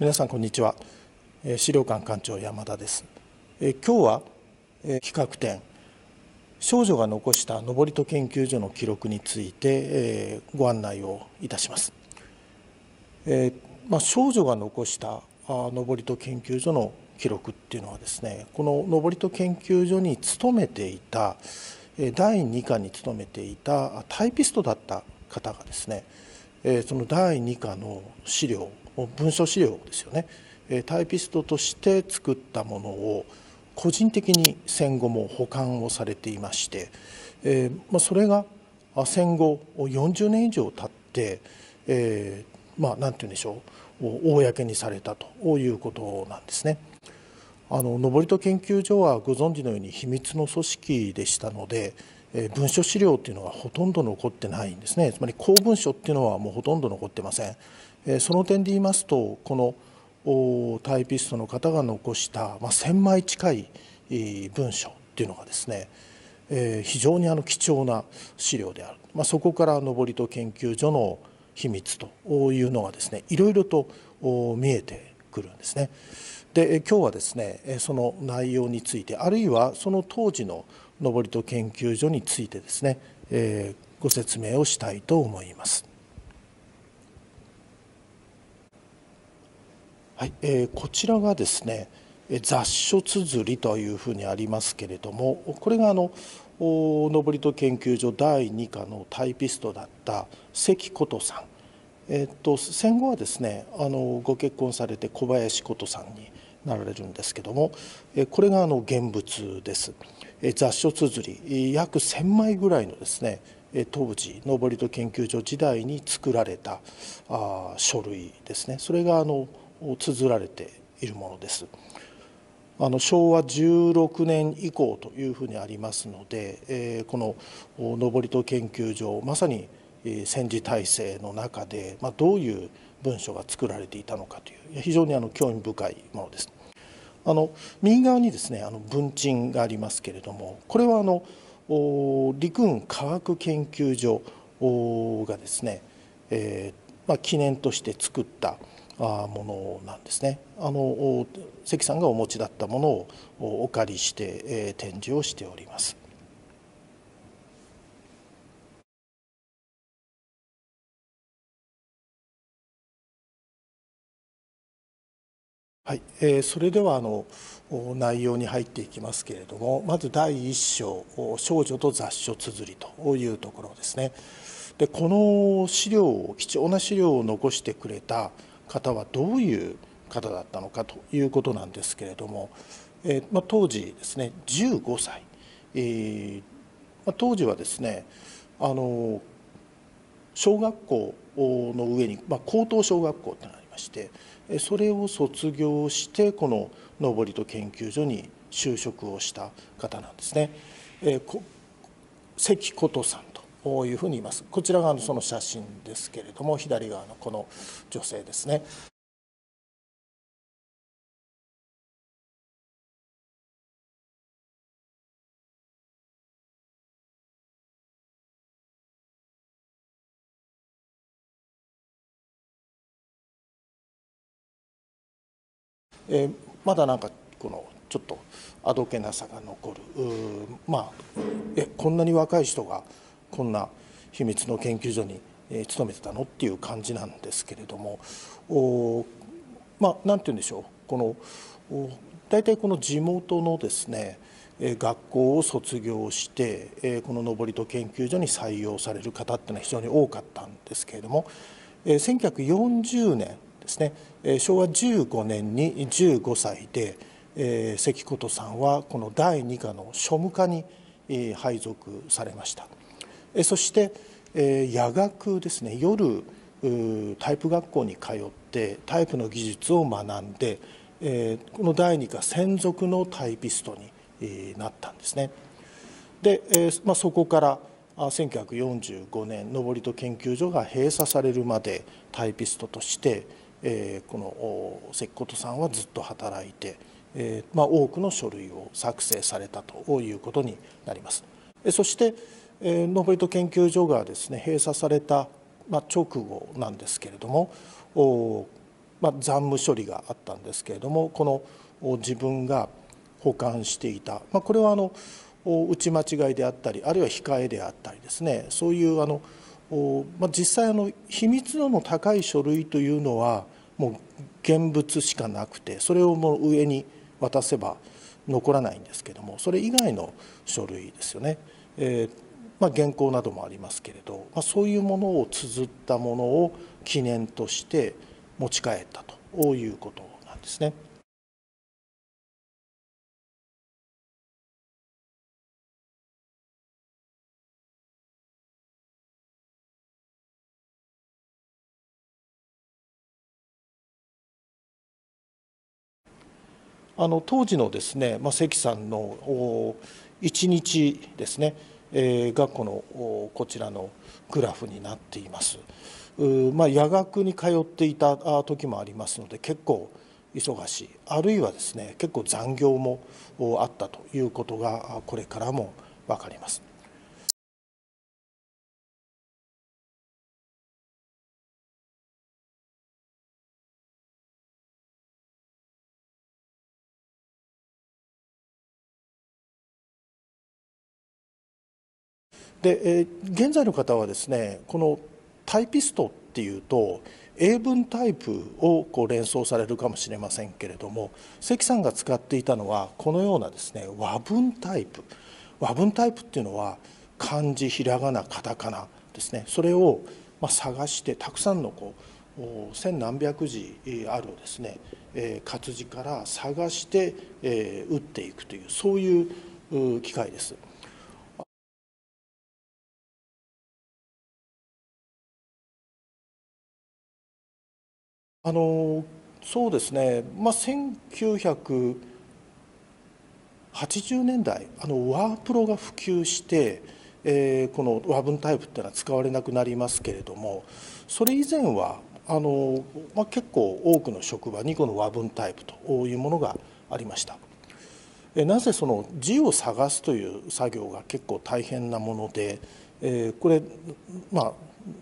皆さんこんにちは資料館館長山田です今日は企画展少女が残した登戸研究所の記録についてご案内をいたします、えまあ、少女が残した登戸研究所の記録っていうのはですねこの登戸研究所に勤めていた第2課に勤めていたタイピストだった方がですねその第2課の資料文書資料ですよねタイピストとして作ったものを個人的に戦後も保管をされていまして、それが戦後40年以上経って、えまあて言うんでしょう公にされたということなんですね。あの登戸研究所はご存知のように秘密の組織でしたので、文書資料っていうのはほとんど残ってないんですねつまり公文書っていうのはもうほとんど残ってません。その点で言いますとこのタイピストの方が残した、まあ、1,000枚近い文書っていうのがですね非常にあの貴重な資料である、まあ、そこから登戸研究所の秘密というのがですねいろいろと見えてくるんですね。で今日はですねその内容についてあるいはその当時の登戸研究所についてですね、えー、ご説明をしたいと思います。はい、えー、こちらがですね雑書綴りというふうにありますけれどもこれがあの登戸研究所第2課のタイピストだった関琴さん、えーと、戦後はですねあのご結婚されて小林琴さんになられるんですけどもこれがあの現物です雑書綴り約1,000枚ぐらいのですね当時登戸研究所時代に作られた書類ですねそれがあの綴られているものです。あの昭和16年以降というふうにありますので、えー、この登戸研究所まさに戦時体制の中で、まあ、どういう文書が作られていたのかという非常にあの興味深いものです。あの右側にですねあの文鎮がありますけれどもこれはあの陸軍科学研究所がですね、えーまあ、記念として作ったものなんですね。あの関さんがお持ちだったものをお借りして、えー、展示をしております。はい、えー、それではあの内容に入っていきますけれどもまず第一章「少女と雑書つづり」というところですね。でこの資料貴重な資料を残してくれた方はどういう方だったのかということなんですけれども、えー、まあ、当時ですね15歳、えー、まあ、当時はですねあの小学校の上に、まあ、高等小学校ってのがありましてそれを卒業してこの登戸研究所に就職をした方なんですね。えー、関琴さんこういうふうに言いますこちらがその写真ですけれども左側のこの女性ですねえー、まだなんかこのちょっとあどけなさが残るまあえこんなに若い人がこんな秘密の研究所に勤めてたのっていう感じなんですけれどもおまあ何て言うんでしょうこの大体この地元のですね学校を卒業してこの登戸研究所に採用される方っていうのは非常に多かったんですけれども1940年ですね昭和15年に15歳で関琴さんはこの第2課の庶務課に配属されました。そして夜学ですね夜タイプ学校に通ってタイプの技術を学んでこの第二課専属のタイピストになったんですねで、まあ、そこから1945年登戸研究所が閉鎖されるまでタイピストとしてこの関琴さんはずっと働いて、まあ、多くの書類を作成されたということになります。そしてえ戸ノート研究所がですね閉鎖された、まあ、直後なんですけれどもお、まあ、残務処理があったんですけれどもこの自分が保管していた、まあ、これはあの打ち間違いであったりあるいは控えであったりですねそういうあの、まあ、実際あの秘密度の高い書類というのはもう現物しかなくてそれをもう上に渡せば残らないんですけれどもそれ以外の書類ですよね。えーまあ、原稿などもありますけれど、まあ、そういうものを綴ったものを記念として持ち帰ったということなんですね。あの当時のですね、まあ、関さんの一日ですねえー、がこのこちらのグラフになっています。まあ、夜学に通っていた時もありますので結構忙しいあるいはですね結構残業もあったということがこれからも分かります。で、えー、現在の方はですねこのタイピストっていうと英文タイプをこう連想されるかもしれませんけれども関さんが使っていたのはこのようなですね和文タイプ和文タイプっていうのは漢字ひらがなカタカナですねそれをま探してたくさんのこう千何百字あるですね活字から探して打っていくというそういう機械です。あのそうですね、まあ、1980年代あのワープロが普及して、えー、この和文タイプっていうのは使われなくなりますけれどもそれ以前はあの、まあ、結構多くの職場にこの和文タイプというものがありました。なぜその字を探すという作業が結構大変なもので、えー、これ、まあ、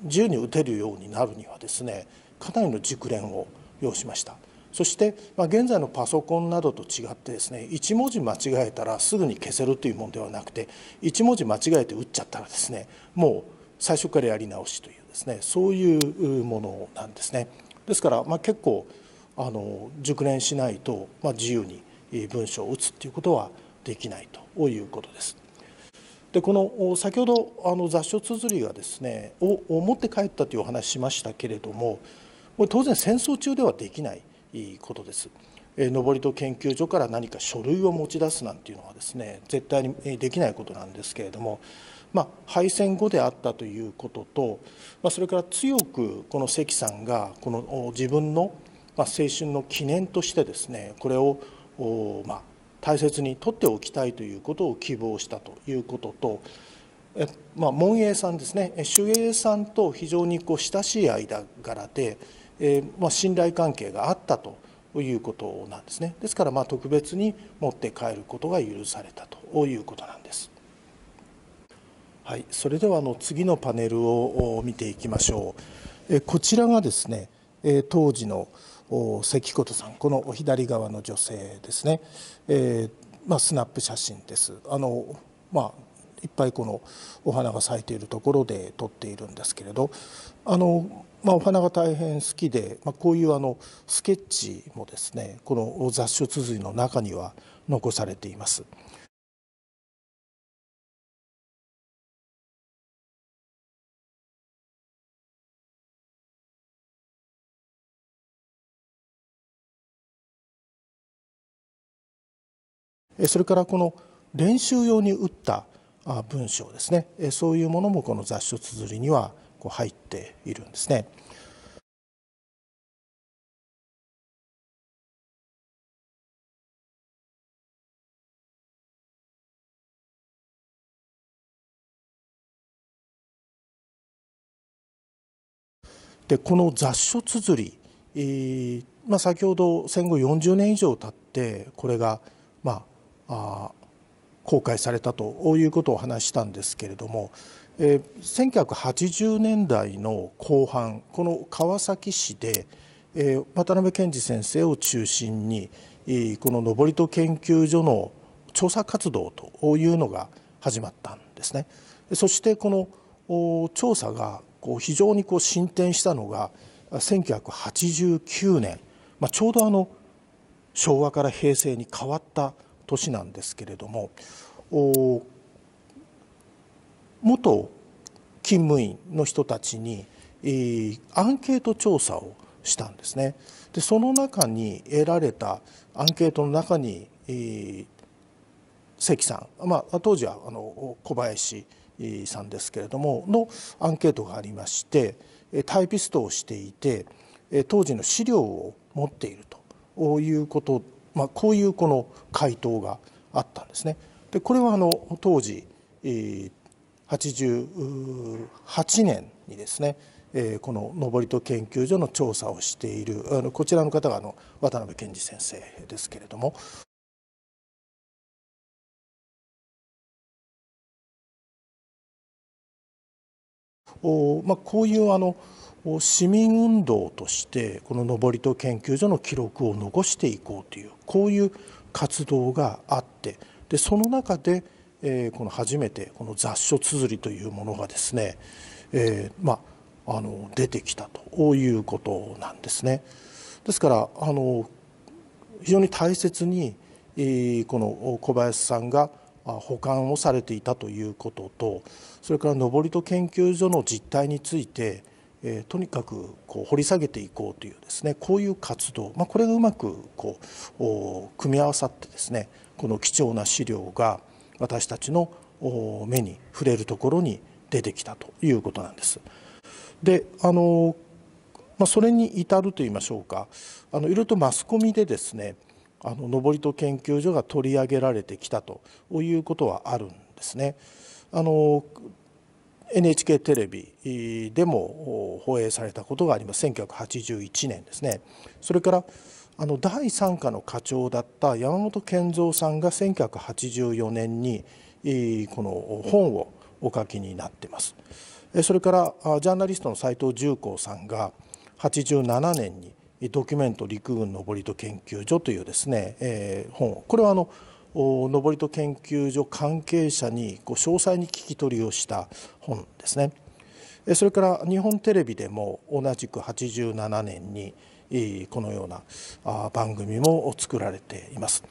自由に打てるようになるにはですねかなりの熟練を要しましたそして、まあ、現在のパソコンなどと違ってですね1文字間違えたらすぐに消せるというものではなくて1文字間違えて打っちゃったらですねもう最初からやり直しというですねそういうものなんですね。ですから、まあ、結構あの熟練しないと、まあ、自由に文章を打つということはできないということです。でこの先ほどあの雑書綴りがですねを持って帰ったというお話しましたけれどもこれ当然戦争中ではできないことです。登戸研究所から何か書類を持ち出すなんていうのはですね絶対にできないことなんですけれども、まあ、敗戦後であったということと、まあ、それから強くこの関さんがこの自分の青春の記念としてですねこれをまあ大切に取っておきたいということを希望したということと、まあ、門英さんですね秀英さんと非常にこう親しい間柄でえー、まあ、信頼関係があったということなんですねですからまあ特別に持って帰ることが許されたということなんです。はい、それではあの次のパネルを見ていきましょう。えこちらがですね、え当時の関琴さんこの左側の女性ですね、えー、まあ、スナップ写真です。あのまあいっぱいこのお花が咲いているところで撮っているんですけれどあのまあ、お花が大変好きで、まあ、こういうあのスケッチもですねこの雑種綴りの中には残されています。それからこの練習用に打った文章ですねそういうものもこの雑種綴りにはこう入っているんですね。でこの雑書綴り、えーまあ、先ほど戦後40年以上経ってこれが、まあ、あ公開されたということを話したんですけれどもえー、1980年代の後半この川崎市で、えー、渡辺健二先生を中心に、この登戸研究所の調査活動というのが始まったんですね。そしてこの調査がこう非常にこう進展したのが1989年、まあ、ちょうどあの昭和から平成に変わった年なんですけれども元勤務員の人たちに、えー、アンケート調査をしたんですねでその中に得られたアンケートの中に、えー、関さん、まあ、当時はあの小林さんですけれどものアンケートがありましてタイピストをしていて当時の資料を持っているということ、まあ、こういうこの回答があったんですね。でこれはあの当時、えー、88年にですねこの登戸研究所の調査をしているあのこちらの方があの渡辺健二先生ですけれども。おまあ、こういうあの市民運動としてこの登戸研究所の記録を残していこうというこういう活動があってでその中でえこの初めてこの雑書綴りというものがですね、えまあの出てきたということなんですね。ですからあの非常に大切にこの小林さんが保管をされていたということとそれから登戸研究所の実態についてえー、とにかくこう掘り下げていこうというですねこういう活動、まあ、これがうまくこう組み合わさってですねこの貴重な資料が私たちの目に触れるところに出てきたということなんです。であの、まあ、それに至るといいましょうかあのいろいろとマスコミでですねあの登戸研究所が取り上げられてきたということはあるんですね。NHK テレビでも放映されたことがあります1981年ですねそれからあの第3課の課長だった山本健三さんが1984年にこの本をお書きになってますそれからジャーナリストの斎藤重工さんが87年に「ドキュメント陸軍登戸研究所」というですね、えー、本をこれはあの登戸研究所関係者にこう詳細に聞き取りをした本ですねそれから日本テレビでも同じく87年に「このような番組も作られています。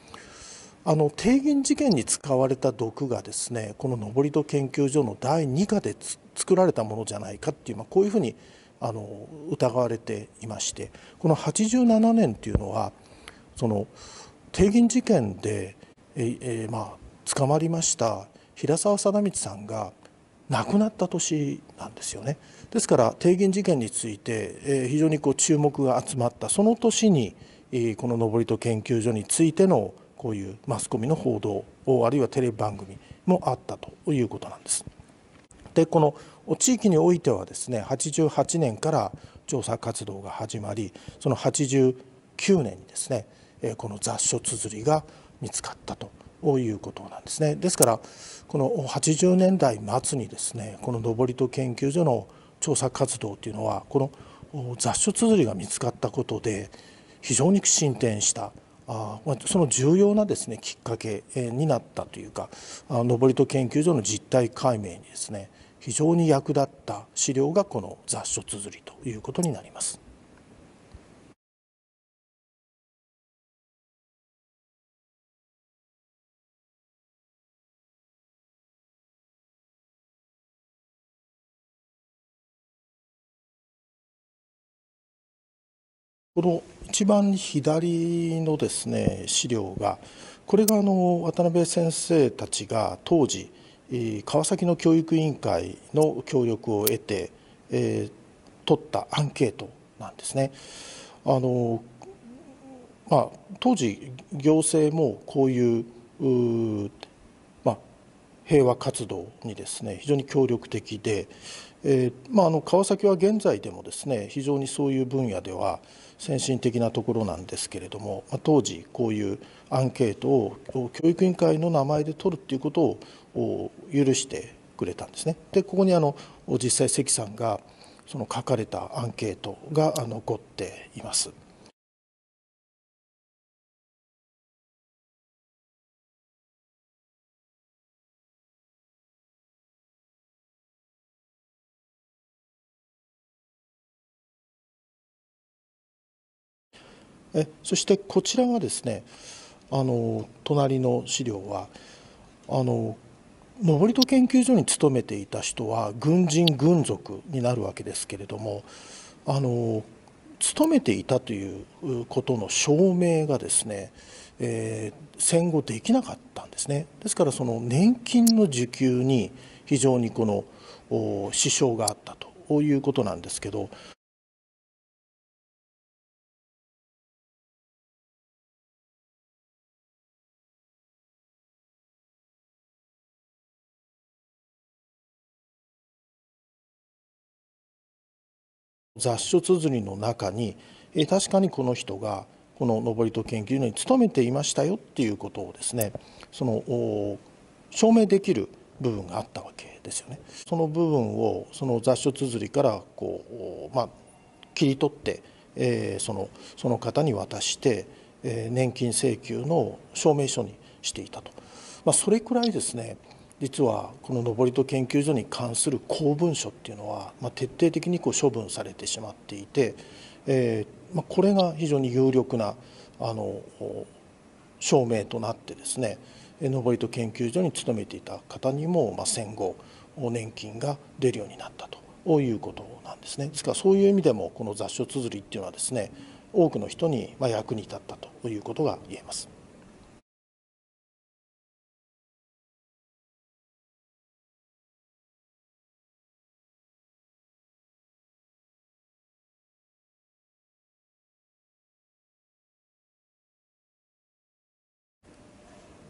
あの帝銀事件に使われた毒がですねこの登戸研究所の第2課で作られたものじゃないかっていう、まあ、こういうふうにあの疑われていましてこの87年というのはその帝銀事件で、えまあ、捕まりました平沢貞光さんが亡くなった年なんですよね。ですから帝銀事件について、非常にこう注目が集まったその年に、この登戸研究所についてのこういうマスコミの報道あるいはテレビ番組もあったということなんです。でこの地域においてはですね88年から調査活動が始まりその89年にですねこの雑書綴りが見つかったとということなんですね。ですからこの80年代末にですねこの登戸研究所の調査活動というのはこの雑書綴りが見つかったことで非常に進展したあその重要なですねきっかけになったというか登戸研究所の実態解明にですね非常に役立った資料がこの雑書綴りということになります。この一番左のですね資料がこれがあの渡辺先生たちが当時川崎の教育委員会の協力を得て、えー、取ったアンケートなんですね。あのまあ、当時行政もこういうう、まあ、平和活動にですね非常に協力的で、えーまあ、あの川崎は現在でもですね非常にそういう分野では、先進的なところなんですけれども、ま当時こういうアンケートを教育委員会の名前で取るっていうことを許してくれたんですね。でここにあの実際関さんがその書かれたアンケートが残っています。えそしてこちらがですねあの隣の資料はあの登戸研究所に勤めていた人は軍人軍属になるわけですけれどもあの勤めていたということの証明がですね、えー、戦後できなかったんですねですからその年金の受給に非常にこの支障があったということなんですけど。雑種綴りの中にえ確かにこの人がこの登戸研究所に勤めていましたよっていうことをですねその証明できる部分があったわけですよね。その部分をその雑種綴りからこう、まあ、切り取って、えー、そのその方に渡して、えー、年金請求の証明書にしていたと、まあ、それくらいですね実はこの登戸研究所に関する公文書っていうのは、まあ、徹底的にこう処分されてしまっていて、えーまあ、これが非常に有力なあの証明となってですね登戸研究所に勤めていた方にも、まあ、戦後年金が出るようになったということなんですね。ですからそういう意味でもこの雑書綴りっていうのはですね多くの人に役に立ったということが言えます。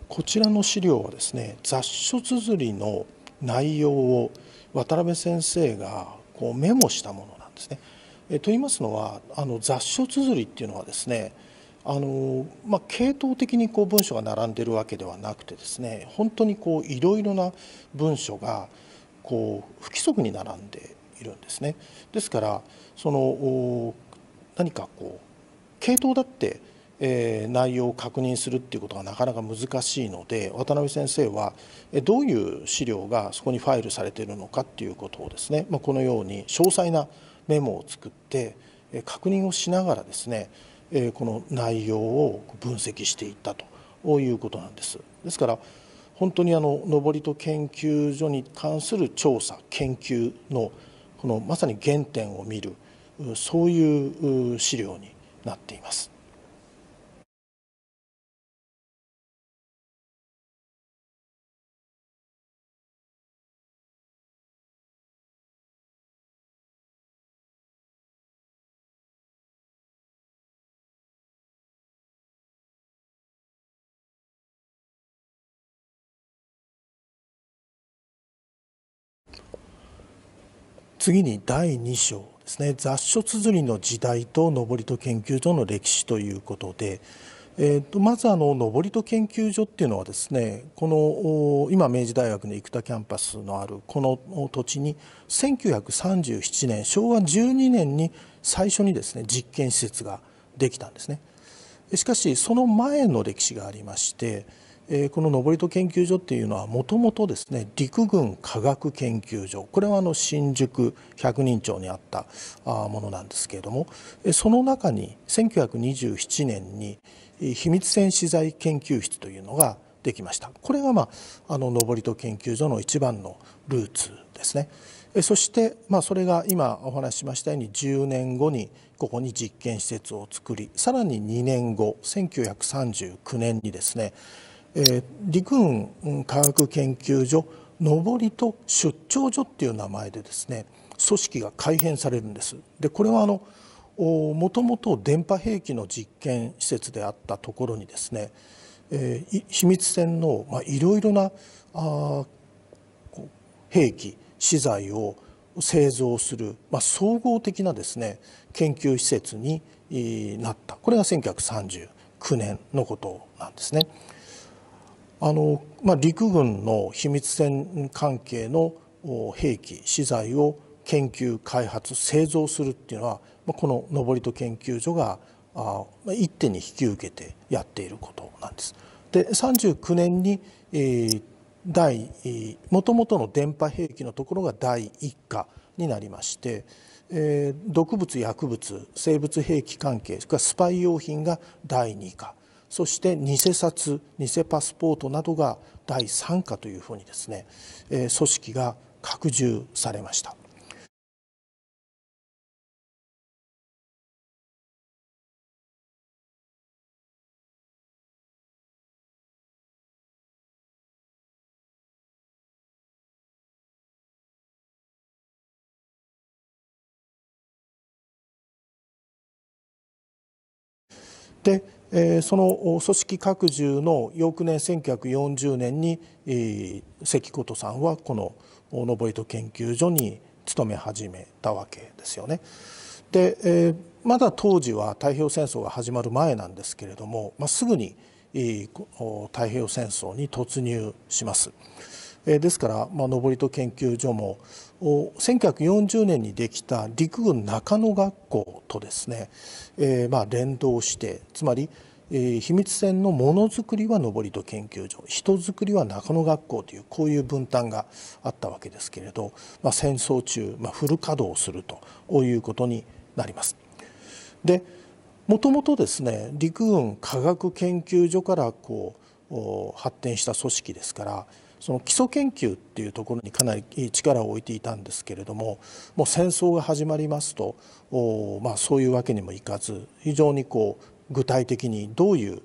こちらの資料はですね雑書綴りの内容を渡辺先生がこうメモしたものなんですね。えと言いますのはあの雑書綴りっていうのはですねあのまあ、系統的にこう文書が並んでるわけではなくてですね本当にこういろいろな文書がこう不規則に並んでいるんですね。ですからその何かこう系統だってえ内容を確認するっていうことがなかなか難しいので渡辺先生はどういう資料がそこにファイルされているのかっていうことをですね、まあ、このように詳細なメモを作って確認をしながらですねこの内容を分析していったということなんです。ですから本当にあの登戸研究所に関する調査研究のこのまさに原点を見るそういう資料になっています。次に第2章ですね雑書綴りの時代と登戸研究所の歴史ということで、えーと、とまずあの登戸研究所っていうのはですねこの今明治大学の生田キャンパスのあるこの土地に1937年昭和12年に最初にですね実験施設ができたんですねしかしその前の歴史がありましてこの登戸研究所っていうのはもともとですね陸軍科学研究所これはあの新宿百人町にあったものなんですけれどもその中に1927年に秘密戦資材研究室というのができましたこれが、まあ、あの登戸研究所の一番のルーツですね。そして、まあ、それが今お話ししましたように10年後にここに実験施設を作りさらに2年後1939年にですね陸軍科学研究所上りと出張所っていう名前でですね組織が改編されるんですでこれはあのもともと電波兵器の実験施設であったところにですね、えー、秘密戦の、いろいろなあ兵器資材を製造する、まあ、総合的なですね研究施設になったこれが1939年のことなんですね。あの、まあ、陸軍の秘密戦関係の兵器資材を研究開発製造するっていうのは、まあ、この登戸研究所があ一手に引き受けてやっていることなんです。で39年に、えー、第もともとの電波兵器のところが第1課になりまして、えー、毒物薬物生物兵器関係それからスパイ用品が第2課そして偽札偽パスポートなどが第三課というふうにですね、え組織が拡充されました。でその組織拡充の翌年1940年に、関琴さんはこの登戸研究所に勤め始めたわけですよね。で、まだ当時は太平洋戦争が始まる前なんですけれども、まあ、すぐに、太平洋戦争に突入します。ですから、登戸研究所も1940年にできた陸軍中野学校とですね、えー、まあ連動してつまり、えー、秘密戦のものづくりは登戸研究所人づくりは中野学校というこういう分担があったわけですけれど、まあ、戦争中、まあ、フル稼働するということになります。でもともとですね陸軍科学研究所からこう発展した組織ですからその基礎研究っていうところにかなり力を置いていたんですけれどももう戦争が始まりますとまあ、そういうわけにもいかず非常にこう具体的にどういう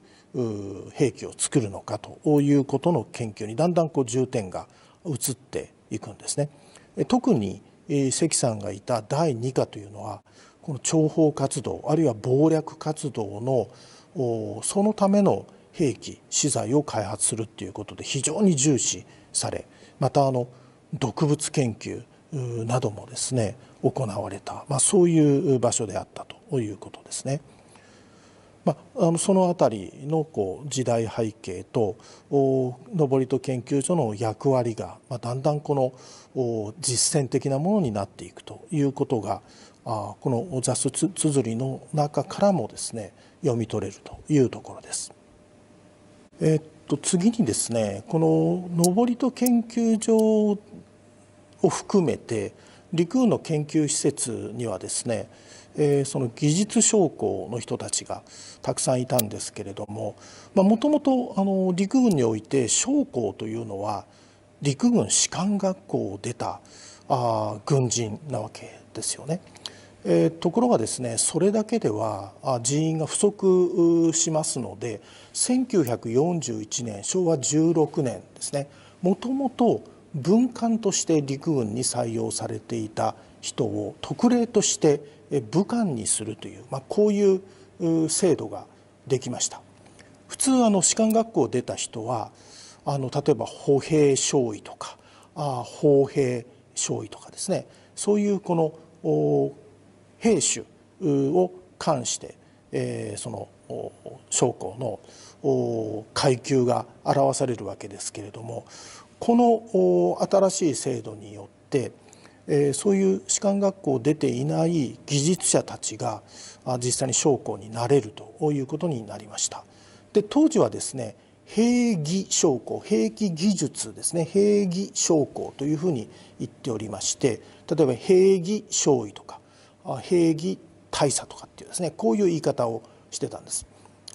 兵器を作るのかということの研究にだんだんこう重点が移っていくんですね。特に関さんがいた第二課というのはこの諜報活動あるいは謀略活動のそのための兵器資材を開発するっていうことで非常に重視されまたあの毒物研究などもですね行われた、まあ、そういう場所であったということですね。まあ、あのその辺りのこう時代背景と登戸研究所の役割が、まあ、だんだんこの実践的なものになっていくということがあこの「雑誌つづり」の中からもですね読み取れるというところです。えー、っと次にですねこの登戸研究所を含めて陸運の研究施設にはですね、えー、その技術将校の人たちがたくさんいたんですけれどももともと陸軍において将校というのは陸軍士官学校を出たあ軍人なわけですよね。えー、ところがですねそれだけでは人員が不足しますので1941年昭和16年ですねもともと文官として陸軍に採用されていた人を特例として武官にするという、まあ、こういう制度ができました普通あの士官学校を出た人はあの例えば歩兵少尉とかあ砲兵少尉とかですねそういうこの兵種を関して、えー、その将校の階級が表されるわけですけれどもこの新しい制度によって、えー、そういう士官学校を出ていない技術者たちが実際に将校になれるということになりました。で当時はですね兵技将校兵器技術ですね兵技将校というふうに言っておりまして例えば兵技将尉とか兵儀大佐とかっていうですねこういう言い方をしてたんです。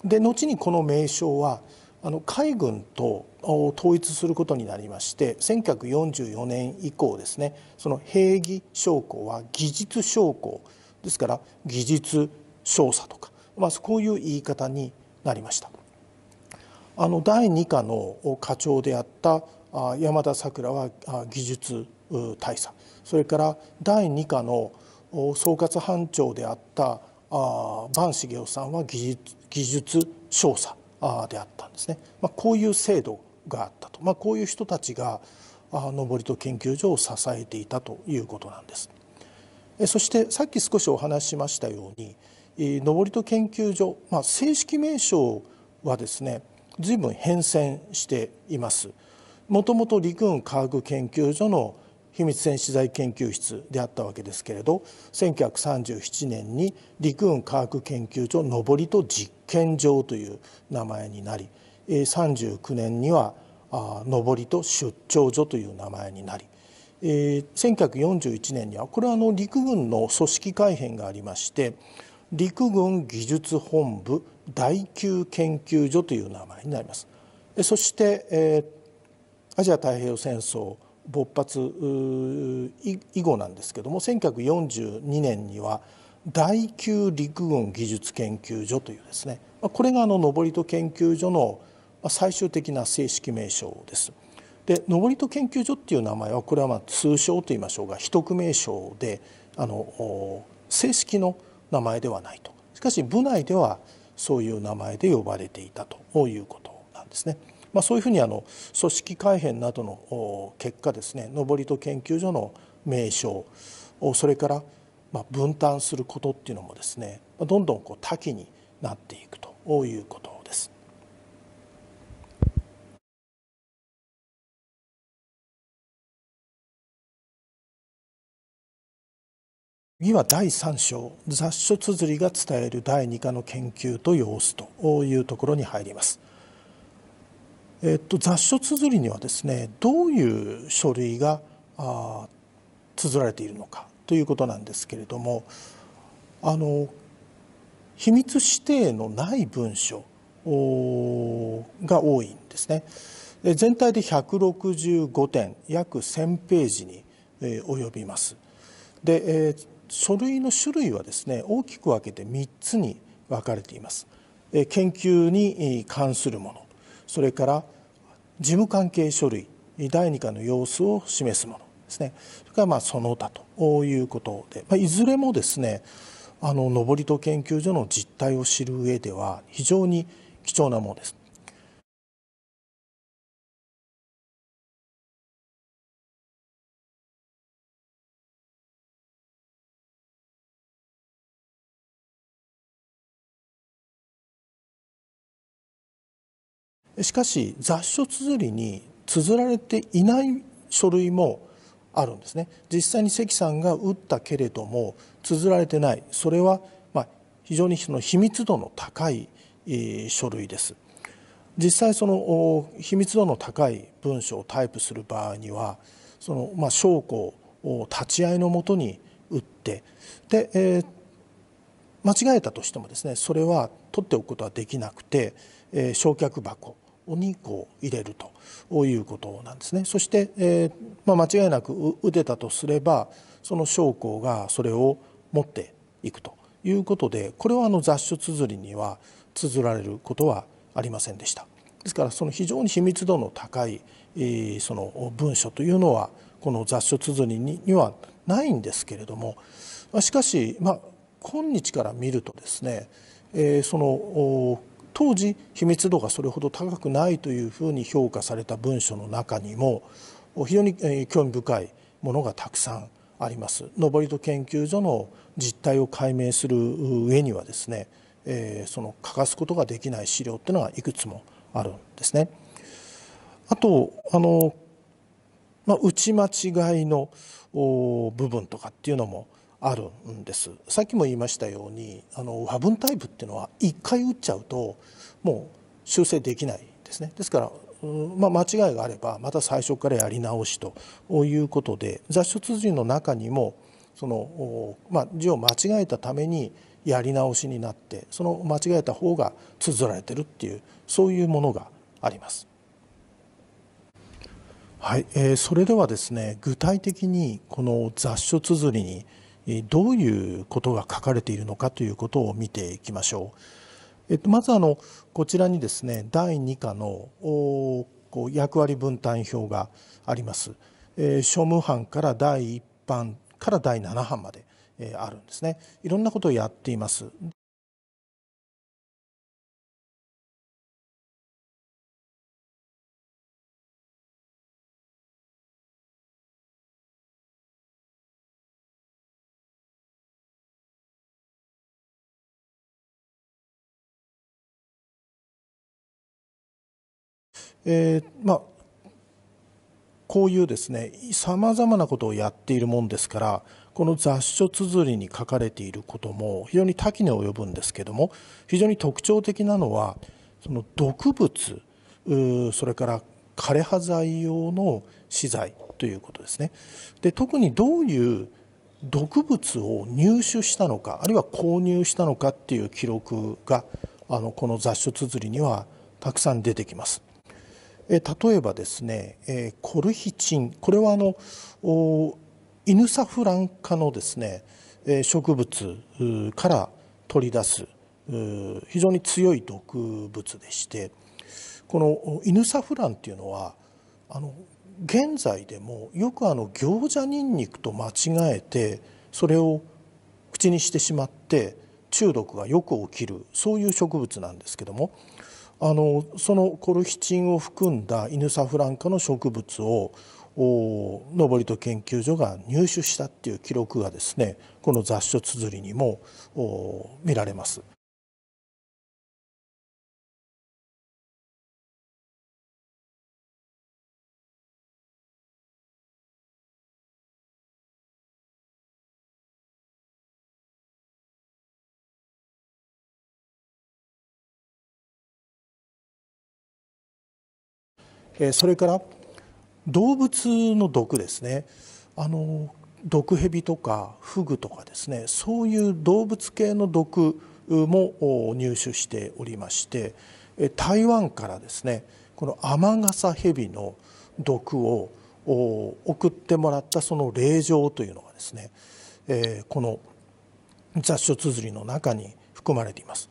で後にこの名称はあの海軍と統一することになりまして1944年以降ですねその兵儀将校は技術将校ですから技術少佐とか、まあ、こういう言い方になりました。あの第2課の課長であった山田さくらは技術大佐それから第2課の総括班長であった坂茂雄さんは技術技術少佐であったんですね、まあ、こういう制度があったと、まあ、こういう人たちが登戸研究所を支えていたということなんです。そしてさっき少しお話ししましたように登戸研究所、まあ、正式名称はですね随分変遷しています。もともと陸軍科学研究所の秘密戦士材研究室であったわけですけれど1937年に陸軍科学研究所上りと実験場という名前になり39年には上りと出張所という名前になり1941年にはこれはあの陸軍の組織改編がありまして陸軍技術本部第9研究所という名前になります。そして、えー、アジア太平洋戦争勃発以後なんですけども1942年には第9陸軍技術研究所というですねこれがあの登戸研究所の最終的な正式名称です。で登戸研究所っていう名前はこれはまあ通称といいましょうが秘匿名称であの正式の名前ではないとしかし部内ではそういう名前で呼ばれていたということなんですね。まあ、そういうふうにあの組織改編などの結果ですね登戸研究所の名称それからまあ分担することっていうのもですねどんどんこう多岐になっていくということです。次は第3章雑書綴りが伝える第2課の研究と様子というところに入ります。えっと、雑書綴りにはですねどういう書類があ綴られているのかということなんですけれどもあの秘密指定のない文書が多いんですね。全体で165点約1,000ページに及びます。で書類の種類はですね大きく分けて3つに分かれています。研究に関するものそれから事務関係書類第2課の様子を示すものですねそれからまあその他ということで、まあ、いずれもですねあの登戸研究所の実態を知る上では非常に貴重なものです。しかし雑書綴りに綴られていない書類もあるんですね実際に関さんが打ったけれども綴られてないそれはま非常にその秘密度の高い書類です実際その秘密度の高い文章をタイプする場合にはそのま証拠を立ち会いのもとに打ってで、えー、間違えたとしてもですねそれは取っておくことはできなくて、えー、焼却箱お肉を入れるということなんですねそして、えまあ、間違いなく打てたとすればその将校がそれを持っていくということでこれはあの雑種綴りには綴られることはありませんでした。ですからその非常に秘密度の高いその文書というのはこの雑書綴りにはないんですけれどもしかしまあ今日から見るとですねその当時秘密度がそれほど高くないというふうに評価された文書の中にも非常に興味深いものがたくさんあります。登戸研究所の実態を解明する上にはですね、えその欠かすことができない資料っていうのはいくつもあるんですね。あとあの、まあ、打ち間違いの部分とかっていうのもあるんですさっきも言いましたようにあの和文タイプっていうのは1回打っちゃうともう修正できないですねですから、まあ、間違いがあればまた最初からやり直しということで雑書通辻の中にもその、まあ、字を間違えたためにやり直しになってその間違えた方が綴られてるっていうそういうものがあります。はい、えー、それではですね具体的にこの雑書綴りにどういうことが書かれているのかということを見ていきましょう。えっと、まずあのこちらにですね第2課のおこう役割分担表があります。えー、庶務班から第1版から第7版まで、えー、あるんですね。いろんなことをやっています。えー、まあ、こういうですねさまざまなことをやっているもんですからこの雑書綴りに書かれていることも非常に多岐に及ぶんですけども非常に特徴的なのはその毒物それから枯葉剤用の資材ということですねで特にどういう毒物を入手したのかあるいは購入したのかっていう記録があのこの雑書綴りにはたくさん出てきます。え例えばですね、えコルヒチンこれはあのイヌサフラン科のですね、え植物から取り出す非常に強い毒物でしてこのイヌサフランっていうのはあの現在でもよくあの餃子ニンニクと間違えてそれを口にしてしまって中毒がよく起きるそういう植物なんですけどもあのそのコルヒチンを含んだイヌサフランカの植物を登戸研究所が入手したっていう記録がですねこの雑種綴りにも見られます。それから動物の毒ですねあの毒蛇とかフグとかですねそういう動物系の毒も入手しておりまして台湾からですねこの天笠蛇の毒を送ってもらったその令状というのがですねこの雑書綴りの中に含まれています。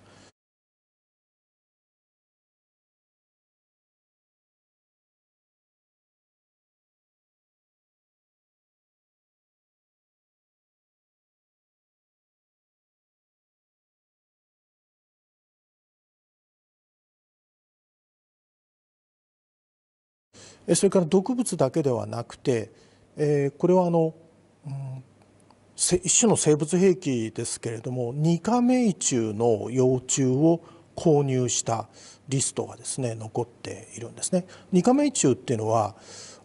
それから毒物だけではなくて、えー、これはあの、うん、一種の生物兵器ですけれどもニカメイチュウの幼虫を購入したリストがですね残っているんですね。ニカメイチュウっていうのは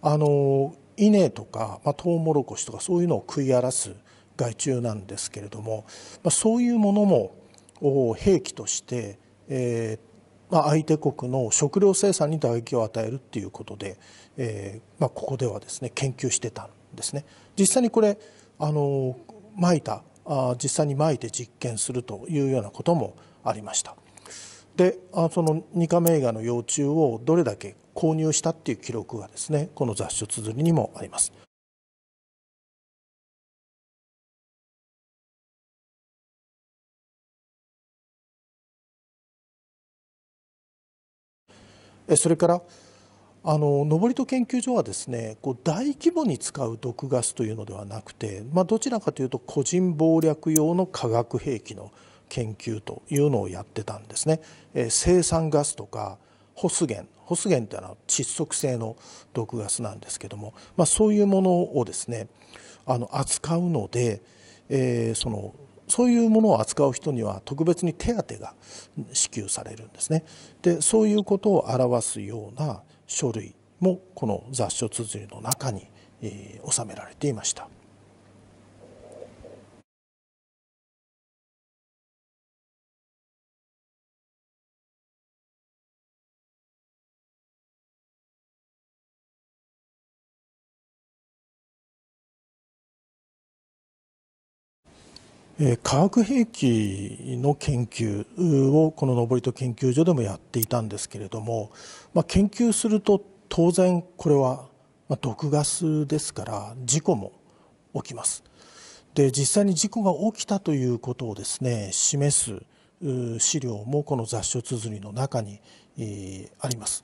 あの稲とか、まあ、トウモロコシとかそういうのを食い荒らす害虫なんですけれども、まあ、そういうものも兵器として、えー、まあ、相手国の食料生産に打撃を与えるっていうことで、えーまあ、ここではですね研究してたんですね。実際にこれあの撒いたあ実際に撒いて実験するというようなこともありました。であそのニカメイガの幼虫をどれだけ購入したっていう記録がですねこの雑種綴りにもあります。それからあの登戸研究所はですねこう大規模に使う毒ガスというのではなくて、まあ、どちらかというと個人謀略用の化学兵器の研究というのをやってたんですね。えー、生産ガスとかホスゲンホスゲンというのは窒息性の毒ガスなんですけども、まあ、そういうものをですねあの扱うので、えー、そのそういうものを扱う人には特別に手当が支給されるんですね。でそういうことを表すような書類もこの雑書綴りの中に、収められていました。え化学兵器の研究をこの登戸研究所でもやっていたんですけれども、まあ、研究すると当然これは毒ガスですから事故も起きます。で実際に事故が起きたということをですね示す資料もこの雑書綴りの中に、あります。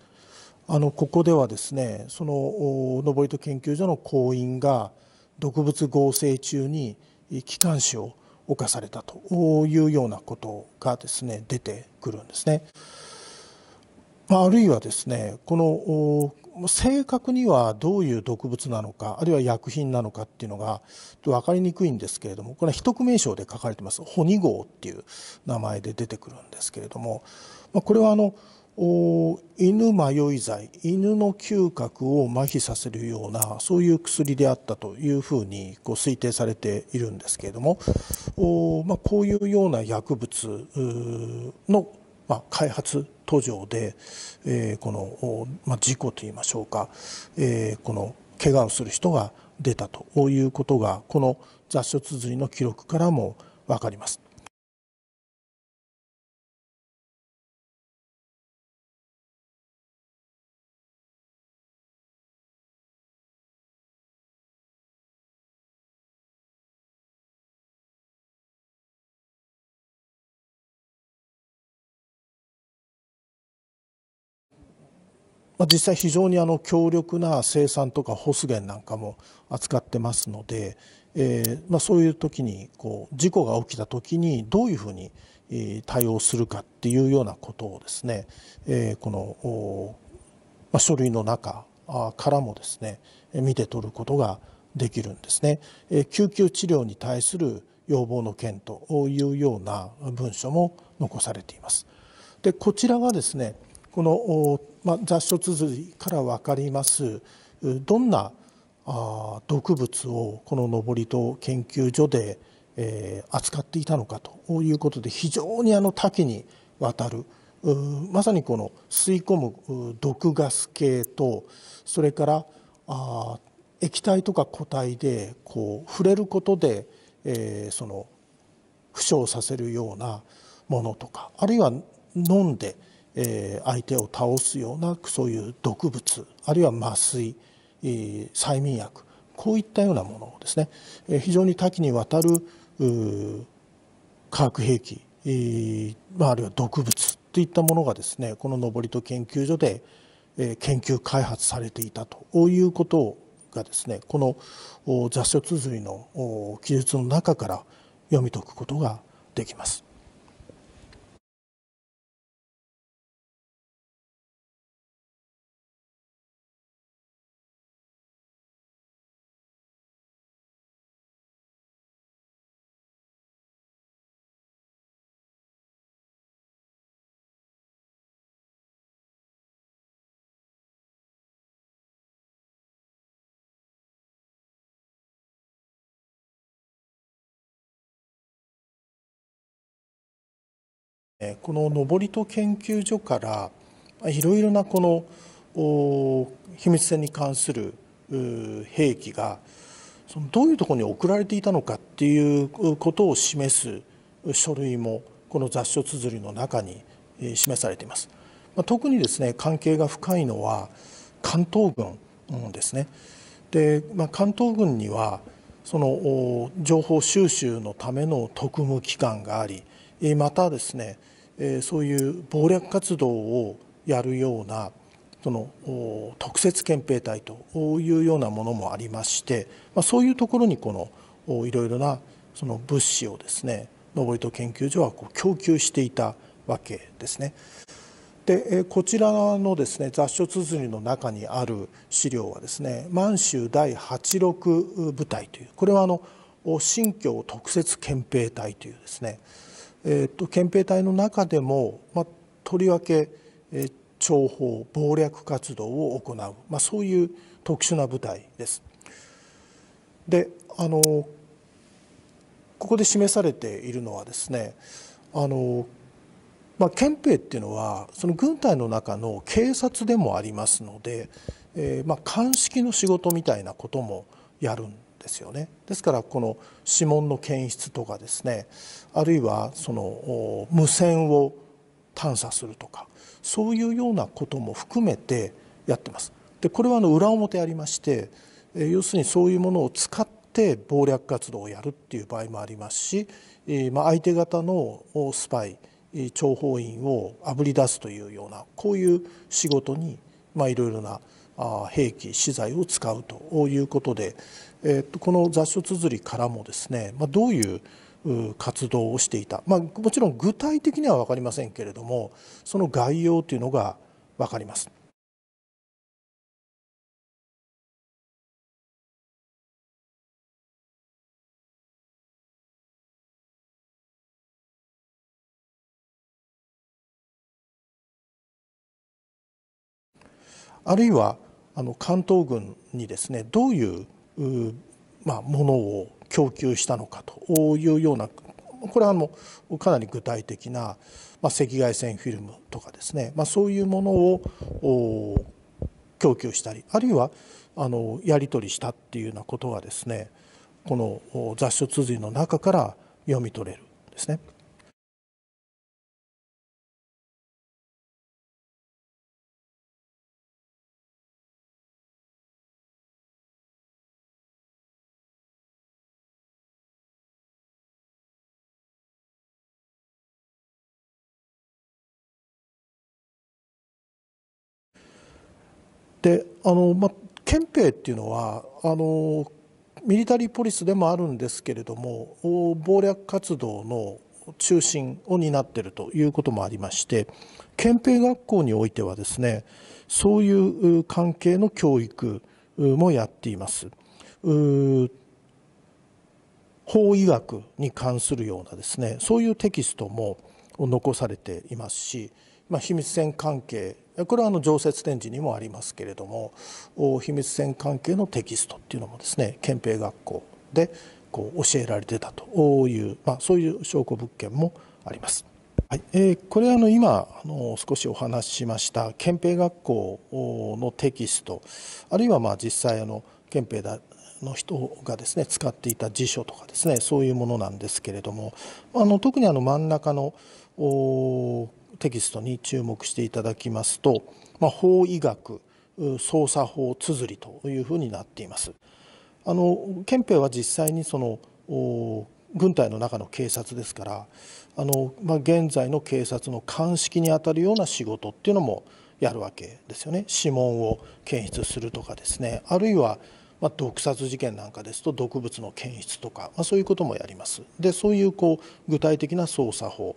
あのここではですねその登戸研究所の行員が毒物合成中に機関士を犯されたというようなことがですね出てくるんですね。あるいはですねこの正確にはどういう毒物なのかあるいは薬品なのかっていうのが分かりにくいんですけれどもこれは一名称で書かれてます「ホニ号」っていう名前で出てくるんですけれどもこれはあの犬迷い剤犬の嗅覚を麻痺させるようなそういう薬であったというふうにこう推定されているんですけれどもお、まあ、こういうような薬物の、まあ、開発途上で、えー、この、まあ、事故といいましょうか、えー、この怪我をする人が出たということがこの雑所綴りの記録からも分かります。まあ、実際非常にあの強力な生産とかホス源なんかも扱ってますので、えーまあ、そういう時にこう事故が起きた時にどういうふうに対応するかっていうようなことをですね、えー、この、まあ、書類の中からもですね見て取ることができるんですね。えー、救急治療に対する要望の件というような文書も残されています。でこちらはですねこの、まあ、雑書綴りから分かりますどんなあ毒物をこの登と研究所で、え扱っていたのかということで非常にあの多岐にわたるまさにこの吸い込む毒ガス系とそれからあ液体とか固体でこう触れることで、えその負傷させるようなものとかあるいは飲んでえ相手を倒すようなそういう毒物あるいは麻酔、え催眠薬こういったようなものをですね、え非常に多岐にわたる化学兵器、えまあ、あるいは毒物といったものがですねこの登戸研究所で、え研究開発されていたということがですねこの雑書綴りの記述の中から読み解くことができます。この登戸研究所からいろいろなこの秘密戦に関する兵器がどういうところに送られていたのかっていうことを示す書類もこの雑書綴りの中に示されています。特にですね関係が深いのは関東軍ですね。で、まあ、関東軍にはその情報収集のための特務機関がありまたですねそういう謀略活動をやるようなその特設憲兵隊というようなものもありまして、まあ、そういうところにこのいろいろなその物資をですね登戸研究所はこう供給していたわけですね。でこちらのですね雑書綴りの中にある資料はですね満州第86部隊というこれはあの新疆特設憲兵隊というですねえーと、憲兵隊の中でも、まあ、とりわけ、え諜報謀略活動を行う、まあ、そういう特殊な部隊です。であのここで示されているのはですねあの、まあ、憲兵っていうのはその軍隊の中の警察でもありますので、えーまあ、鑑識の仕事みたいなこともやるんですよね。ですからこの指紋の検出とかですねあるいはその無線を探査するとかそういうようなことも含めてやってます。でこれはあの裏表ありまして要するにそういうものを使って謀略活動をやるっていう場合もありますし、相手方のスパイ諜報員をあぶり出すというようなこういう仕事に、いろいろな兵器資材を使うということでえー、とこの雑書綴りからもですね、まあ、どういう活動をしていた、まあ、もちろん具体的には分かりませんけれどもその概要というのが分かります。あるいはあの関東軍にですねどういうまあ、ものを供給したのかというようなこれはもうかなり具体的な、まあ、赤外線フィルムとかですね、まあ、そういうものを供給したりあるいはあのやり取りしたっていうようなことがですねこの雑誌通りの中から読み取れるんですね。であの、まあ、憲兵っていうのはあのミリタリーポリスでもあるんですけれども謀略活動の中心を担っているということもありまして憲兵学校においてはですねそういう関係の教育もやっています。法医学に関するようなですねそういうテキストも残されていますし、まあ、秘密戦関係これはあの常設展示にもありますけれども秘密戦関係のテキストっていうのもですね憲兵学校でこう教えられてたという、まあ、そういう証拠物件もあります。はいえー、これはあの今あの少しお話ししました憲兵学校のテキストあるいはまあ実際あの憲兵だの人がですね使っていた辞書とかですねそういうものなんですけれどもあの特にあの真ん中のこテキストに注目していただきますと、まあ、法医学捜査法綴りというふうになっています。あの憲兵は実際にその軍隊の中の警察ですからあの、まあ、現在の警察の鑑識にあたるような仕事っていうのもやるわけですよね指紋を検出するとかですねあるいは、まあ、毒殺事件なんかですと毒物の検出とか、まあ、そういうこともやりますでそういうこう具体的な捜査法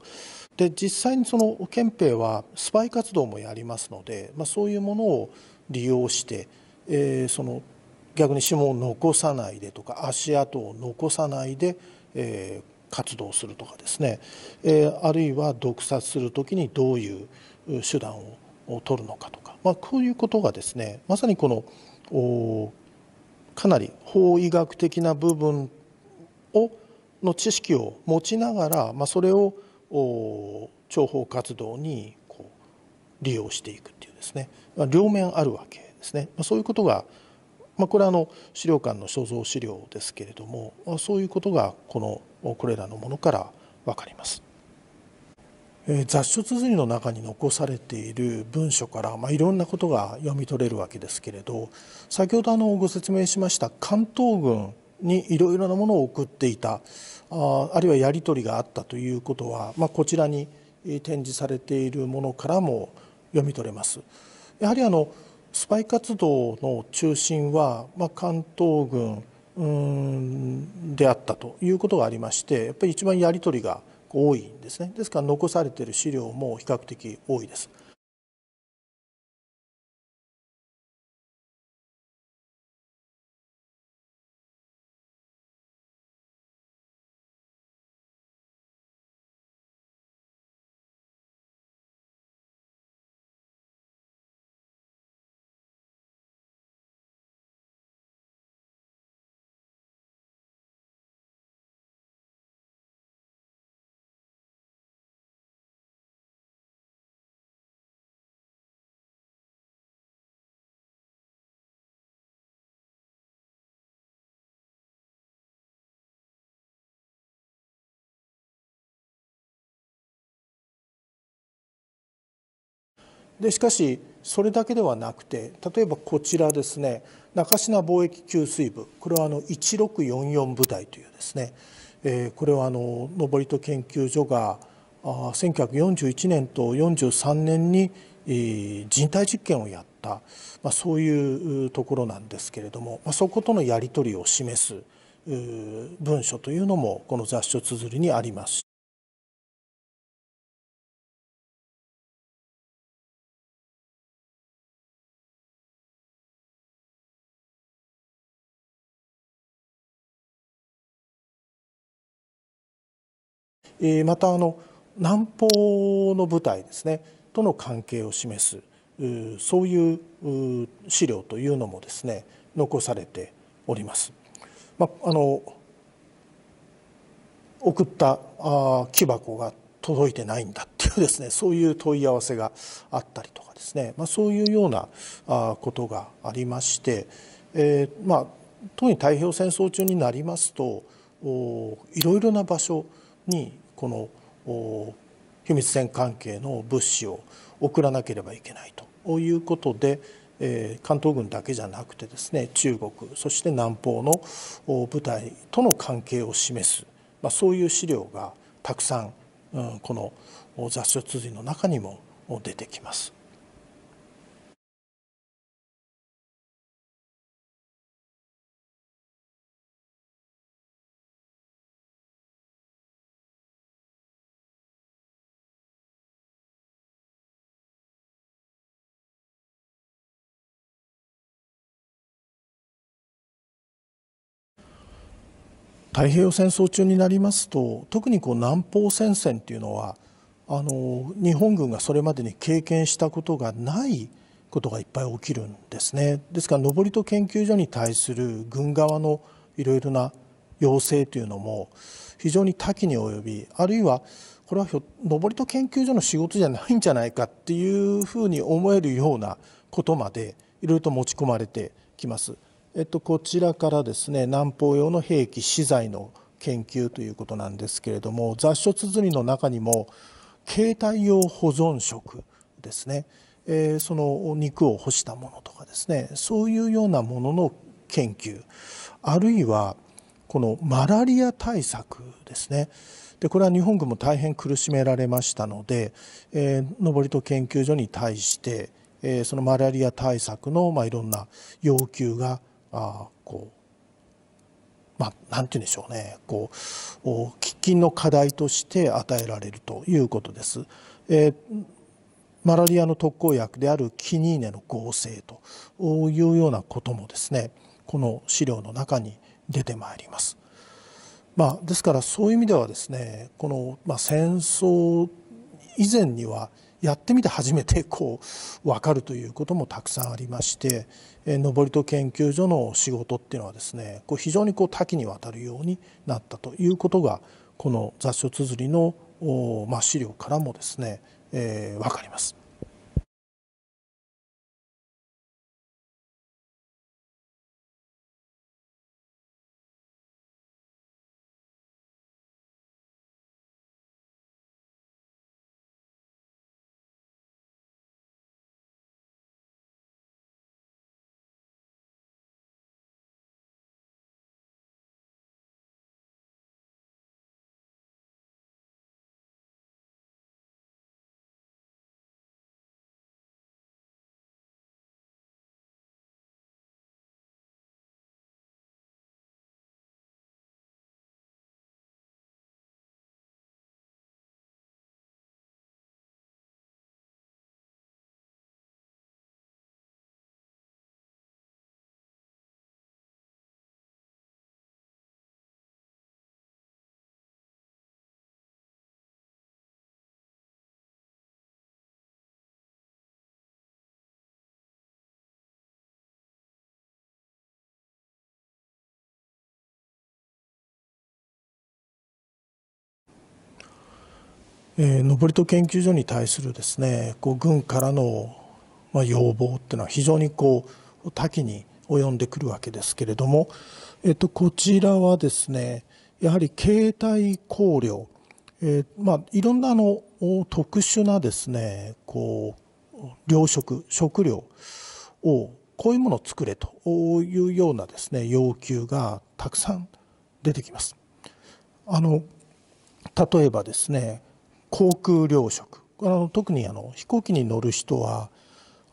で実際にその憲兵はスパイ活動もやりますので、まあ、そういうものを利用して、えー、その逆に指紋を残さないでとか足跡を残さないで、えー、活動するとかですね、えー、あるいは毒殺する時にどういう手段を取るのかとか、まあ、こういうことがですねまさにこのかなり法医学的な部分をの知識を持ちながら、まあ、それを諜報活動にこう利用していくっていうですね、まあ、両面あるわけですね、まあ、そういうことが、まあ、これはあの資料館の所蔵資料ですけれども、まあ、そういうことがこのこれらのものから分かります。え雑書綴りの中に残されている文書から、まあ、いろんなことが読み取れるわけですけれど先ほどあのご説明しました関東軍にいろいろなものを送っていたああるいはやり取りがあったということは、まあ、こちらに展示されているものからも読み取れます。やはりあのスパイ活動の中心は、まあ、関東軍うんであったということがありましてやっぱり一番やり取りが多いんですねですから残されている資料も比較的多いです。でしかしそれだけではなくて例えばこちらですね中品貿易給水部これはあの1644部隊というですね、えー、これはあの登戸研究所があ1941年と43年に、え人体実験をやった、まあ、そういうところなんですけれども、まあ、そことのやり取りを示す文書というのもこの雑書綴りにあります。えまたあの南方の部隊ですねとの関係を示すそういう資料というのもですね残されております。まあ、あの送ったあ木箱が届いてないんだっていうですねそういう問い合わせがあったりとかですね、まあ、そういうようなあことがありまして、えーまあ、特に太平洋戦争中になりますとおいろいろな場所にこの秘密戦関係の物資を送らなければいけないということで、え関東軍だけじゃなくてですね中国そして南方の部隊との関係を示す、まあ、そういう資料がたくさん、この雑誌通じの中にも出てきます。太平洋戦争中になりますと特にこう南方戦線というのはあの日本軍がそれまでに経験したことがないことがいっぱい起きるんですねですから登戸研究所に対する軍側のいろいろな要請というのも非常に多岐に及びあるいはこれは登戸研究所の仕事じゃないんじゃないかっていうふうに思えるようなことまでいろいろと持ち込まれてきます。えっと、こちらからですね南方用の兵器資材の研究ということなんですけれども雑書綴りの中にも携帯用保存食ですね、えー、その肉を干したものとかですねそういうようなものの研究あるいはこのマラリア対策ですねでこれは日本軍も大変苦しめられましたので、えー、登戸研究所に対して、えー、そのマラリア対策の、まあ、いろんな要求があこうまあ何て言うんでしょうねこう喫緊の課題として与えられるということです。えー、マラリアの特効薬であるキニーネの合成というようなこともですねこの資料の中に出てまいります。まあ、ですからそういう意味ではですねこの、まあ、戦争以前にはやってみて初めてこう分かるということもたくさんありまして登戸研究所の仕事っていうのはですねこう非常にこう多岐にわたるようになったということがこの雑書綴りのまあ資料からもですね、えー、分かります。えー、登戸研究所に対するですねこう軍からの、まあ、要望っていうのは非常にこう多岐に及んでくるわけですけれども、えっと、こちらはですねやはり携帯考慮、えー、まあ、いろんなあの特殊なですねこう糧食食料をこういうものを作れというようなですね要求がたくさん出てきます。あの例えばですね航空糧食あの特にあの飛行機に乗る人は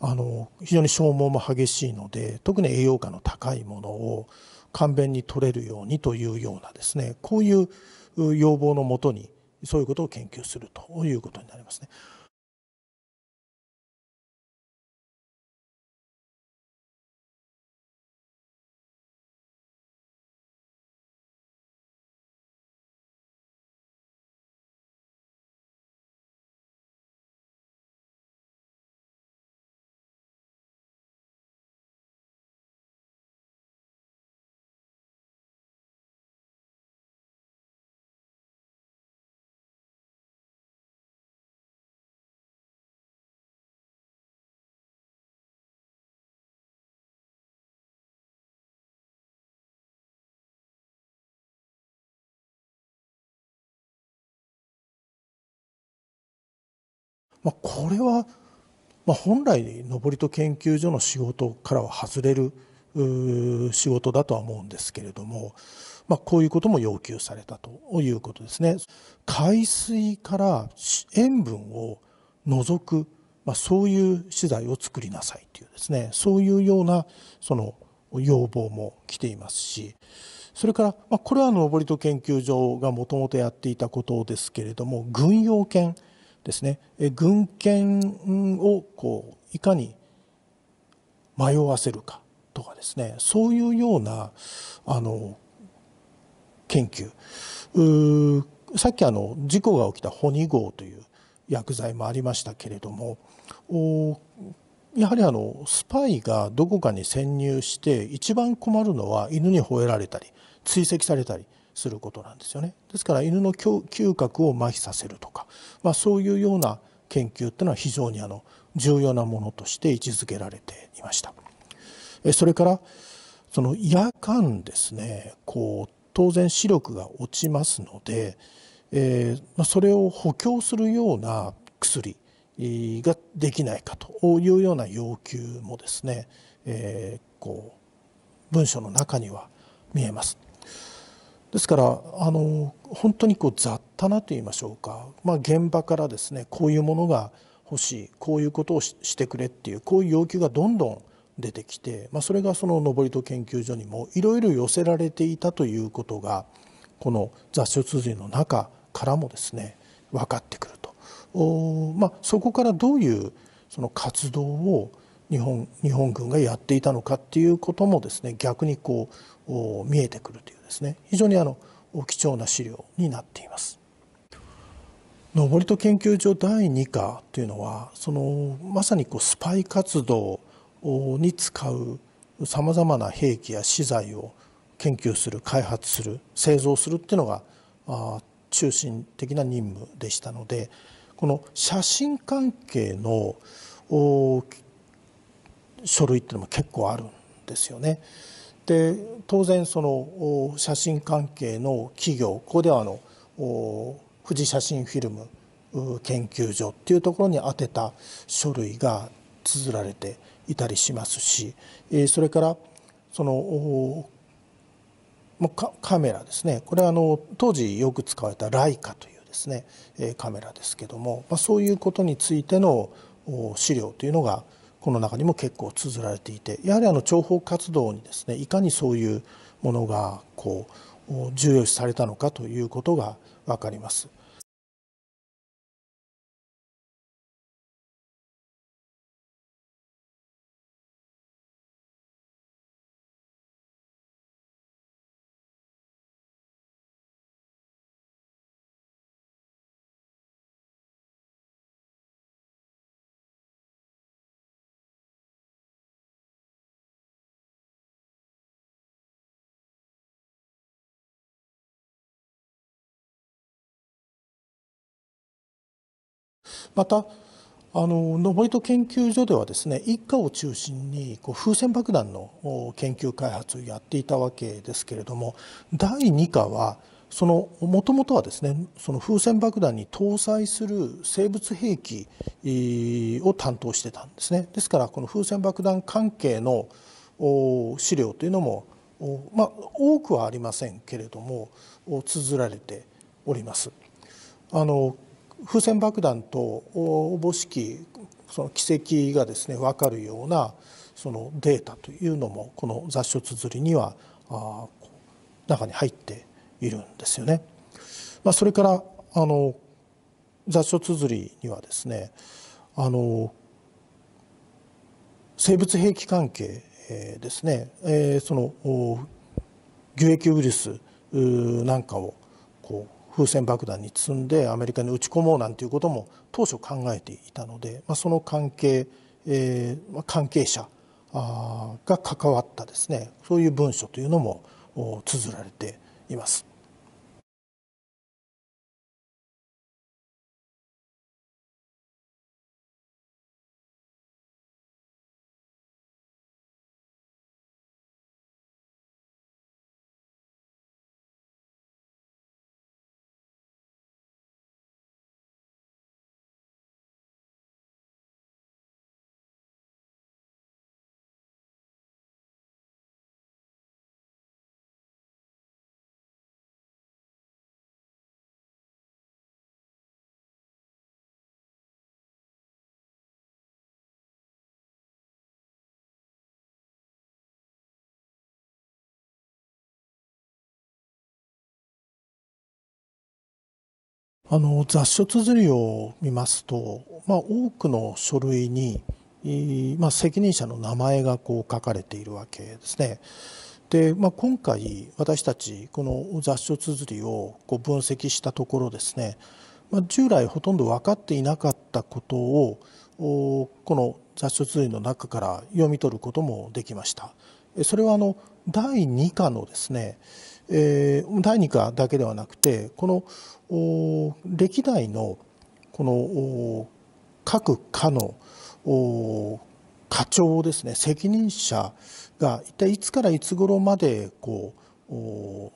あの非常に消耗も激しいので特に栄養価の高いものを簡便に取れるようにというようなですねこういう要望のもとにそういうことを研究するということになりますね。まあ、これは、まあ、本来登戸研究所の仕事からは外れる仕事だとは思うんですけれども、まあ、こういうことも要求されたということですね。海水から塩分を除く、まあ、そういう資材を作りなさいというですねそういうようなその要望も来ていますしそれから、まあ、これは登戸研究所がもともとやっていたことですけれども軍用犬ですね軍権をこういかに迷わせるかとかですねそういうようなあの研究さっきあの事故が起きたホニ号という薬剤もありましたけれどもやはりあのスパイがどこかに潜入して一番困るのは犬に吠えられたり追跡されたりすることなんですよね。ですから犬の嗅覚を麻痺させるとか、まあ、そういうような研究っていうのは非常にあの重要なものとして位置づけられていました。それからその夜間ですねこう当然視力が落ちますので、えーまあ、それを補強するような薬ができないかというような要求もですね、えー、こう文書の中には見えます。ですからあの本当にこう雑多なと言いましょうか、まあ、現場からですねこういうものが欲しいこういうことをしてくれっていうこういう要求がどんどん出てきて、まあ、それがその登戸研究所にもいろいろ寄せられていたということがこの雑書通の中からもですね分かってくるとお、まあ、そこからどういうその活動を日本日本軍がやっていたのかっていうこともですね逆にこう見えてくるというですね非常にあの貴重な資料になっています。登戸研究所第2課というのはそのまさにこうスパイ活動に使うさまざまな兵器や資材を研究する開発する製造するっていうのが中心的な任務でしたのでこの写真関係の書類っていうのも結構あるんですよね。で当然その写真関係の企業ここではあの富士写真フィルム研究所っていうところに宛てた書類が綴られていたりしますしそれからそのカメラですねこれはあの当時よく使われたライカというですねカメラですけどもそういうことについての資料というのがこの中にも結構綴られていてやはりあの諜報活動にですねいかにそういうものがこう重要視されたのかということが分かります。またあのノボ研究所ではですね一家を中心にこう風船爆弾の研究開発をやっていたわけですけれども第2課はそのもともとはですねその風船爆弾に搭載する生物兵器を担当してたんですねですからこの風船爆弾関係の資料というのも、まあ、多くはありませんけれども綴られております。あの風船爆弾とおぼしきその軌跡がですね分かるようなそのデータというのもこの雑書綴りにはあ中に入っているんですよね。まあ、それからあの雑書綴りにはですねあの生物兵器関係ですね、えー、その牛疫ウイルスなんかを風船爆弾に積んでアメリカに撃ち込もうなんていうことも当初考えていたので、まあ、その関係、えー、関係者が関わったですねそういう文書というのも綴られています。あの雑書綴りを見ますと、まあ、多くの書類に、まあ、責任者の名前がこう書かれているわけですね。で、まあ、今回私たちこの雑書綴りをこう分析したところですね、まあ、従来ほとんど分かっていなかったことをこの雑書綴りの中から読み取ることもできました。それはあの第2課のですねえー、第2課だけではなくてこの歴代のこの各課の課長ですね責任者が一体いつからいつ頃までこう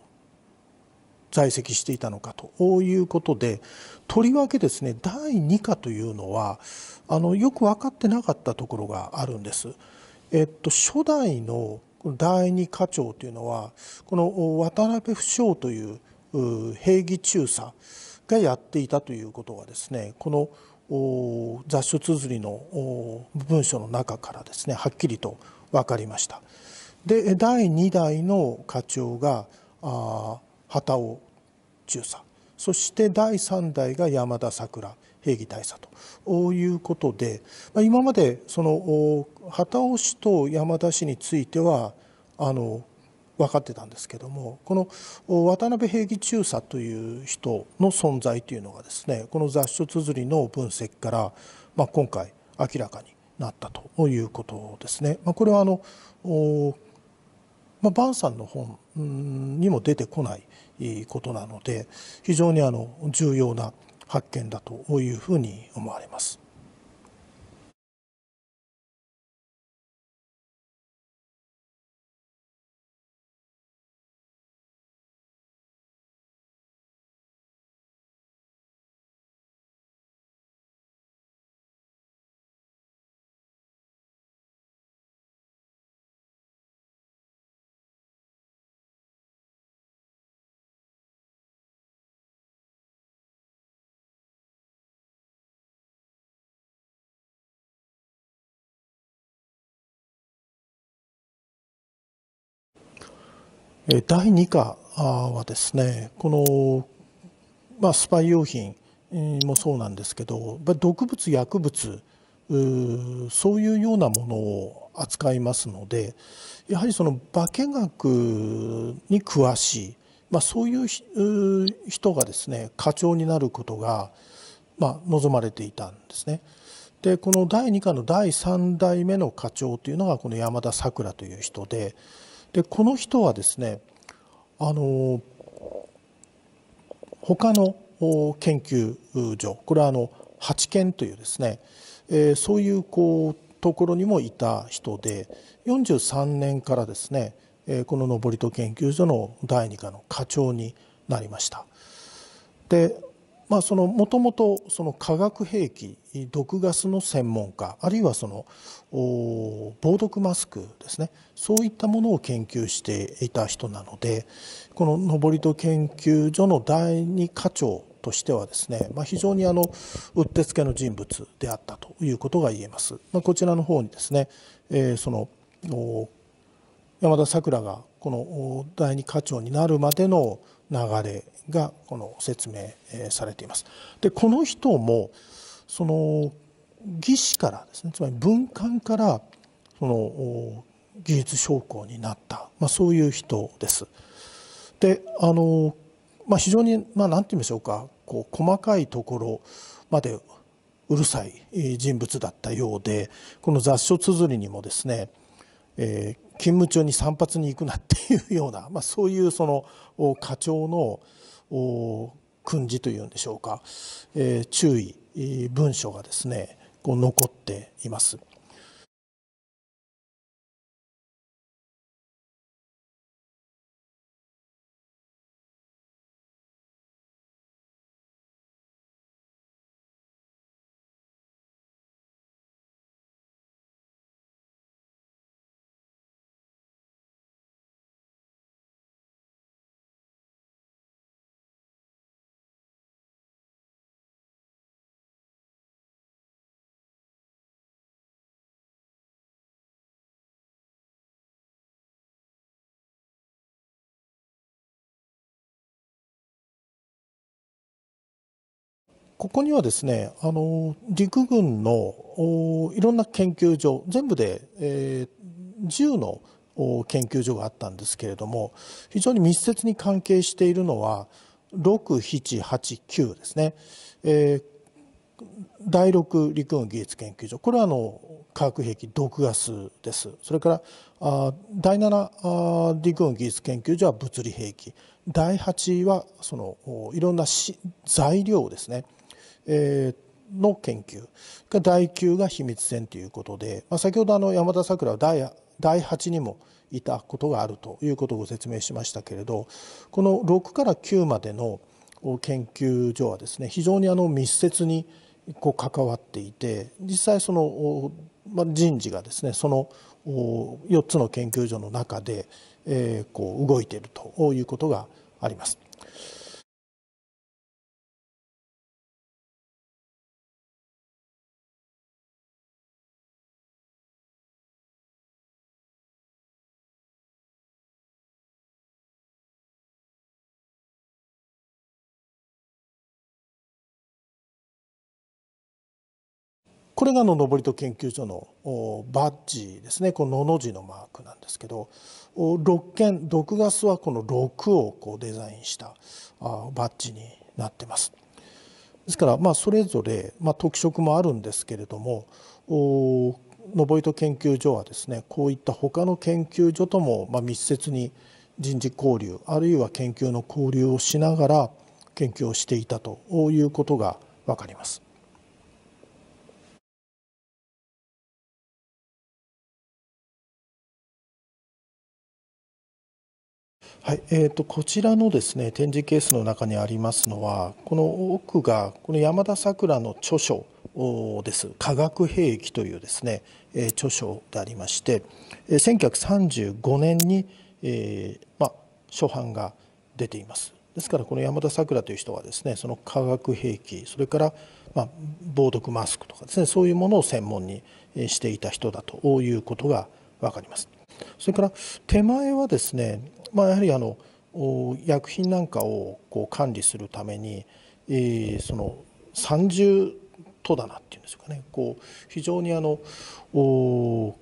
在籍していたのかということでとりわけですね第2課というのはあのよく分かってなかったところがあるんです。えっと、初代のこの第二課長というのはこの渡辺不詳という兵義中佐がやっていたということはですねこの雑種綴りの文書の中からですねはっきりと分かりました。で第2代の課長が旗尾中佐そして第3代が山田桜兵器大佐ということで、まあ、今までその旗尾氏と山田氏についてはあの分かってたんですけどもこの渡辺平義中佐という人の存在というのがですねこの雑書綴りの分析から、まあ、今回明らかになったということですね。まあ、これはあのまあ、バンさんの本にも出てこないことなので非常にあの重要な発見だというふうに思われます。第2課はですねこの、まあ、スパイ用品もそうなんですけど毒物薬物そういうようなものを扱いますのでやはりその化学に詳しい、まあ、そういう人がですね課長になることが、まあ、望まれていたんですね。でこの第2課の第3代目の課長というのがこの山田さくらという人で。でこの人はですねあの他の研究所これはあの八研というですね、えー、そういうこうところにもいた人で43年からですね、えー、この登戸研究所の第二課の課長になりました。でもともとそ化学兵器毒ガスの専門家あるいはその防毒マスクですねそういったものを研究していた人なのでこの登戸研究所の第二課長としてはですね、まあ、非常にあのうってつけの人物であったということが言えます。まあ、こちらの方にですね、えー、その山田さくらがこの第二課長になるまでの流れがこの説明されています。でこの人もその技師からですねつまり文官からその技術将校になった、まあ、そういう人です。であの、まあ、非常に、まあ、なんて言うんでしょうかこう細かいところまでうるさい人物だったようでこの雑書綴りにもですね、えー、勤務中に散髪に行くなっていうような、まあ、そういうその課長の訓示というんでしょうか、えー、注意文書がですねこう残っています。ここにはですね、あの、陸軍のいろんな研究所、全部で、えー、10の研究所があったんですけれども、非常に密接に関係しているのは、6、7、8、9ですね。えー第6陸軍技術研究所これはあの化学兵器毒ガスですそれからあ第7あ陸軍技術研究所は物理兵器第8はそのいろんな材料ですねえの研究第9が秘密戦ということで、まあ、先ほどあの山田さくらは第第8にもいたことがあるということをご説明しましたけれどこの6から9までの研究所はですね非常にあの密接にこう関わっていて実際その、まあ、人事がですねその4つの研究所の中で、えこう動いているということがあります。これがの登戸研究所のバッジですねこの「の」の字のマークなんですけど六件毒ガスはこの6をこうデザインしたバッジになってます。ですからまあそれぞれまあ特色もあるんですけれども登戸研究所はですねこういった他の研究所ともまあ密接に人事交流あるいは研究の交流をしながら研究をしていたということが分かります。はいえーと、こちらのですね展示ケースの中にありますのはこの奥がこの山田さくらの著書です「化学兵器」というですね、著書でありまして1935年に、えーま初版が出ています。ですからこの山田さくらという人はですねその化学兵器それから、ま防毒マスクとかですねそういうものを専門にしていた人だということが分かります。それから手前はですねまあ、やはりあの薬品なんかをこう管理するために、えー、その三重戸棚っていうんですかねこう非常にあのお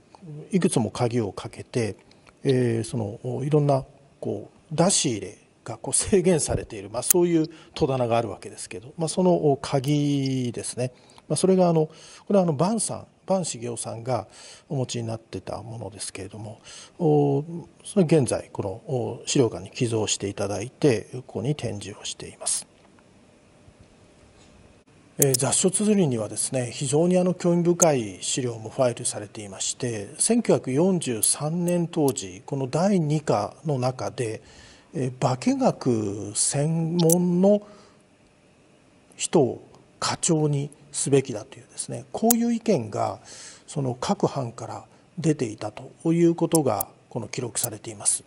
いくつも鍵をかけて、えー、そのおいろんなこう出し入れがこう制限されている、まあ、そういう戸棚があるわけですけど、まあ、その鍵ですね、まあ、それがあのこれはあのバンさんパ茂雄さんがお持ちになってたものですけれどもそれ現在この資料館に寄贈していただいてここに展示をしています。雑書綴りにはですね非常にあの興味深い資料もファイルされていまして1943年当時この第2課の中で化学専門の人を課長にすべきだというですねこういう意見がその各藩から出ていたということがこの記録されています。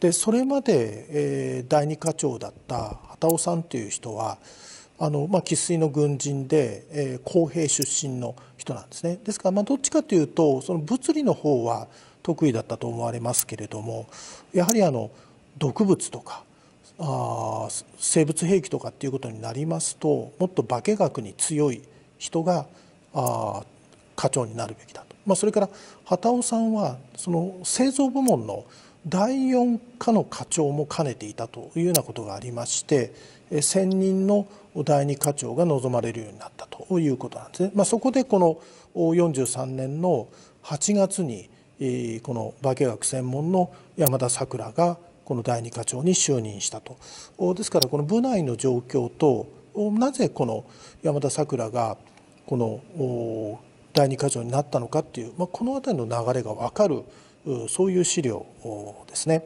でそれまで、えー、第二課長だった畑尾さんという人はあの、まあ、生粋の軍人で、えー、公平出身の人なんですね。ですから、まあ、どっちかというとその物理の方は得意だったと思われますけれどもやはりあの毒物とかあ生物兵器とかっていうことになりますともっと化学に強い人があ課長になるべきだと、まあ、それから畑尾さんはその製造部門の第4課の課長も兼ねていたというようなことがありまして専任の第2課長が望まれるようになったということなんですね。まあ、そこでこの43年の8月にこの化学専門の山田さくらがこの第二課長に就任したとですからこの部内の状況となぜこの山田さくらがこの第二課長になったのかっていう、まあ、この辺りの流れが分かるそういう資料ですね。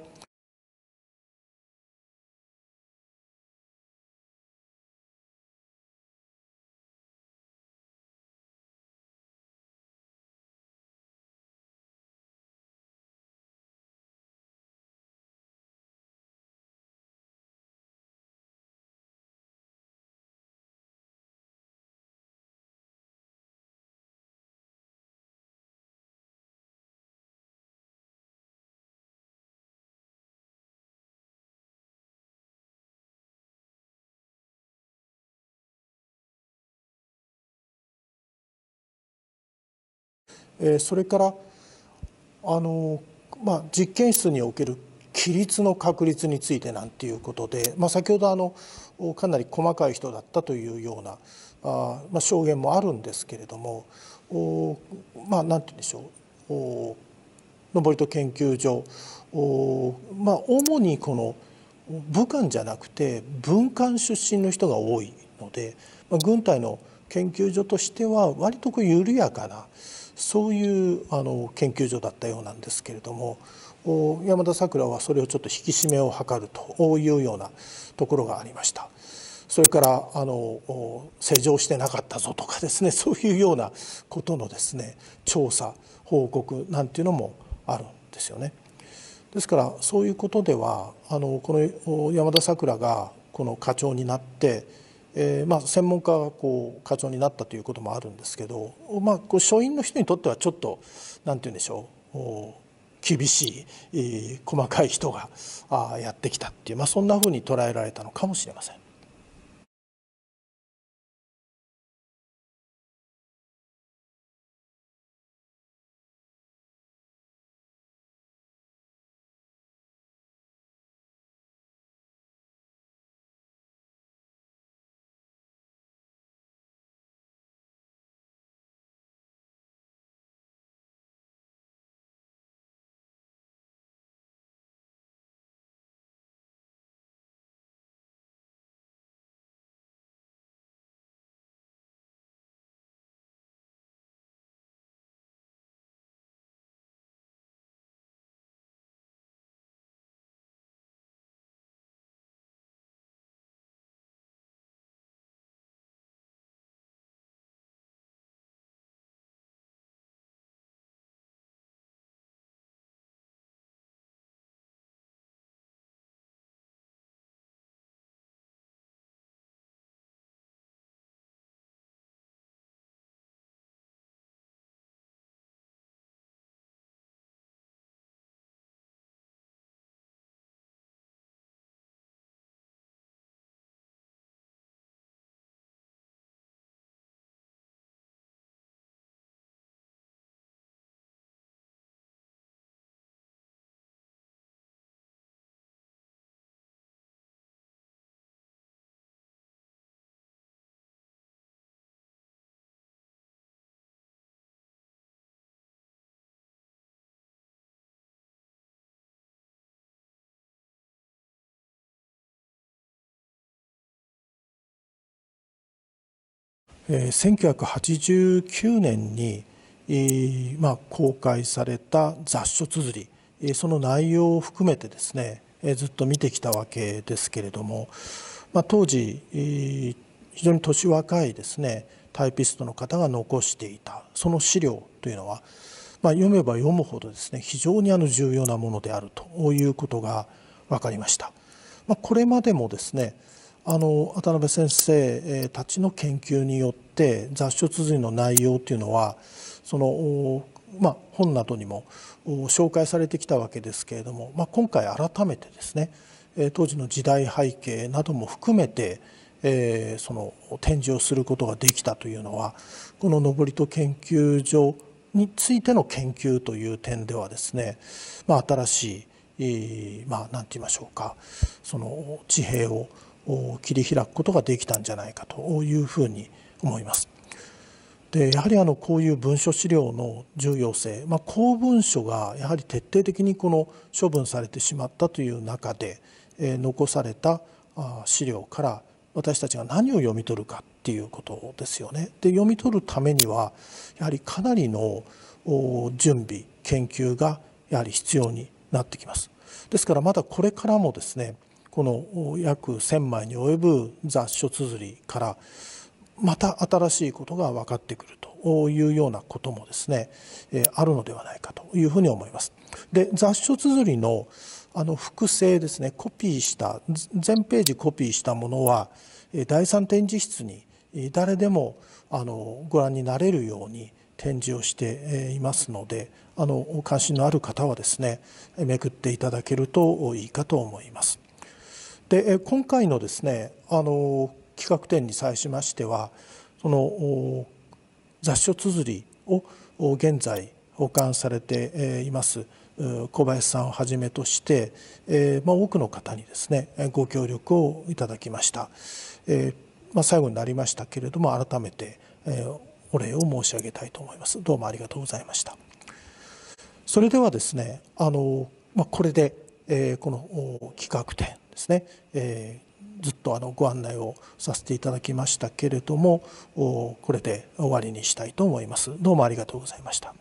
えそれからあの、まあ、実験室における規律の確立についてなんていうことで、まあ、先ほどあのかなり細かい人だったというようなあ、まあ、証言もあるんですけれどもおまあ何て言うんでしょうお登戸研究所お、まあ、主にこの武漢じゃなくて文官出身の人が多いので、まあ、軍隊の研究所としては割とこう緩やかなそういうあの研究所だったようなんですけれども山田さくらはそれをちょっと引き締めを図るというようなところがありました。それからあの施錠してなかったぞとかですね そういうようなことのですね調査報告なんていうのもあるんですよね。ですからそういうことではあのこの山田さくらがこの課長になってえーまあ、専門家がこう課長になったということもあるんですけど、まあ、こう書院の人にとってはちょっとなんて言うんでしょう厳しい、えー、細かい人があやってきたっていう、まあ、そんなふうに捉えられたのかもしれません。1989年に、まあ、公開された雑書綴り、その内容を含めてですね、ずっと見てきたわけですけれども、まあ、当時、非常に年若いですねタイピストの方が残していたその資料というのは、まあ、読めば読むほどですね非常にあの重要なものであるということが分かりました。まあ、これまでもですねあの渡辺先生たちの研究によって雑書綴りの内容というのはその、まあ、本などにも紹介されてきたわけですけれども、まあ、今回改めてですね当時の時代背景なども含めてえその展示をすることができたというのはこの登戸研究所についての研究という点ではですね、まあ、新しい、まあ、何て言いましょうかその地平を切り開くことができたんじゃないかというふうに思います。でやはりあのこういう文書資料の重要性、まあ、公文書がやはり徹底的にこの処分されてしまったという中で、えー、残された資料から私たちが何を読み取るかっていうことですよね。で読み取るためにはやはりかなりの準備研究がやはり必要になってきます。ですからまだこれからもですねこの約1,000枚に及ぶ雑書綴りからまた新しいことが分かってくるというようなこともですねあるのではないかというふうに思います。で雑書綴りのあの複製ですねコピーした全ページコピーしたものは第3展示室に誰でもあのご覧になれるように展示をしていますのであの関心のある方はですねめくっていただけるといいかと思います。で今回のですねあの企画展に際しましてはその雑書綴りを現在保管されています小林さんをはじめとして、えまあ、多くの方にですねご協力をいただきました、えまあ、最後になりましたけれども改めて、えお礼を申し上げたいと思いますどうもありがとうございましたそれではですねあの、まあ、これで、えこの企画展ですね、えー、ずっとあのご案内をさせていただきましたけれどもこれで終わりにしたいと思います。どうもありがとうございました。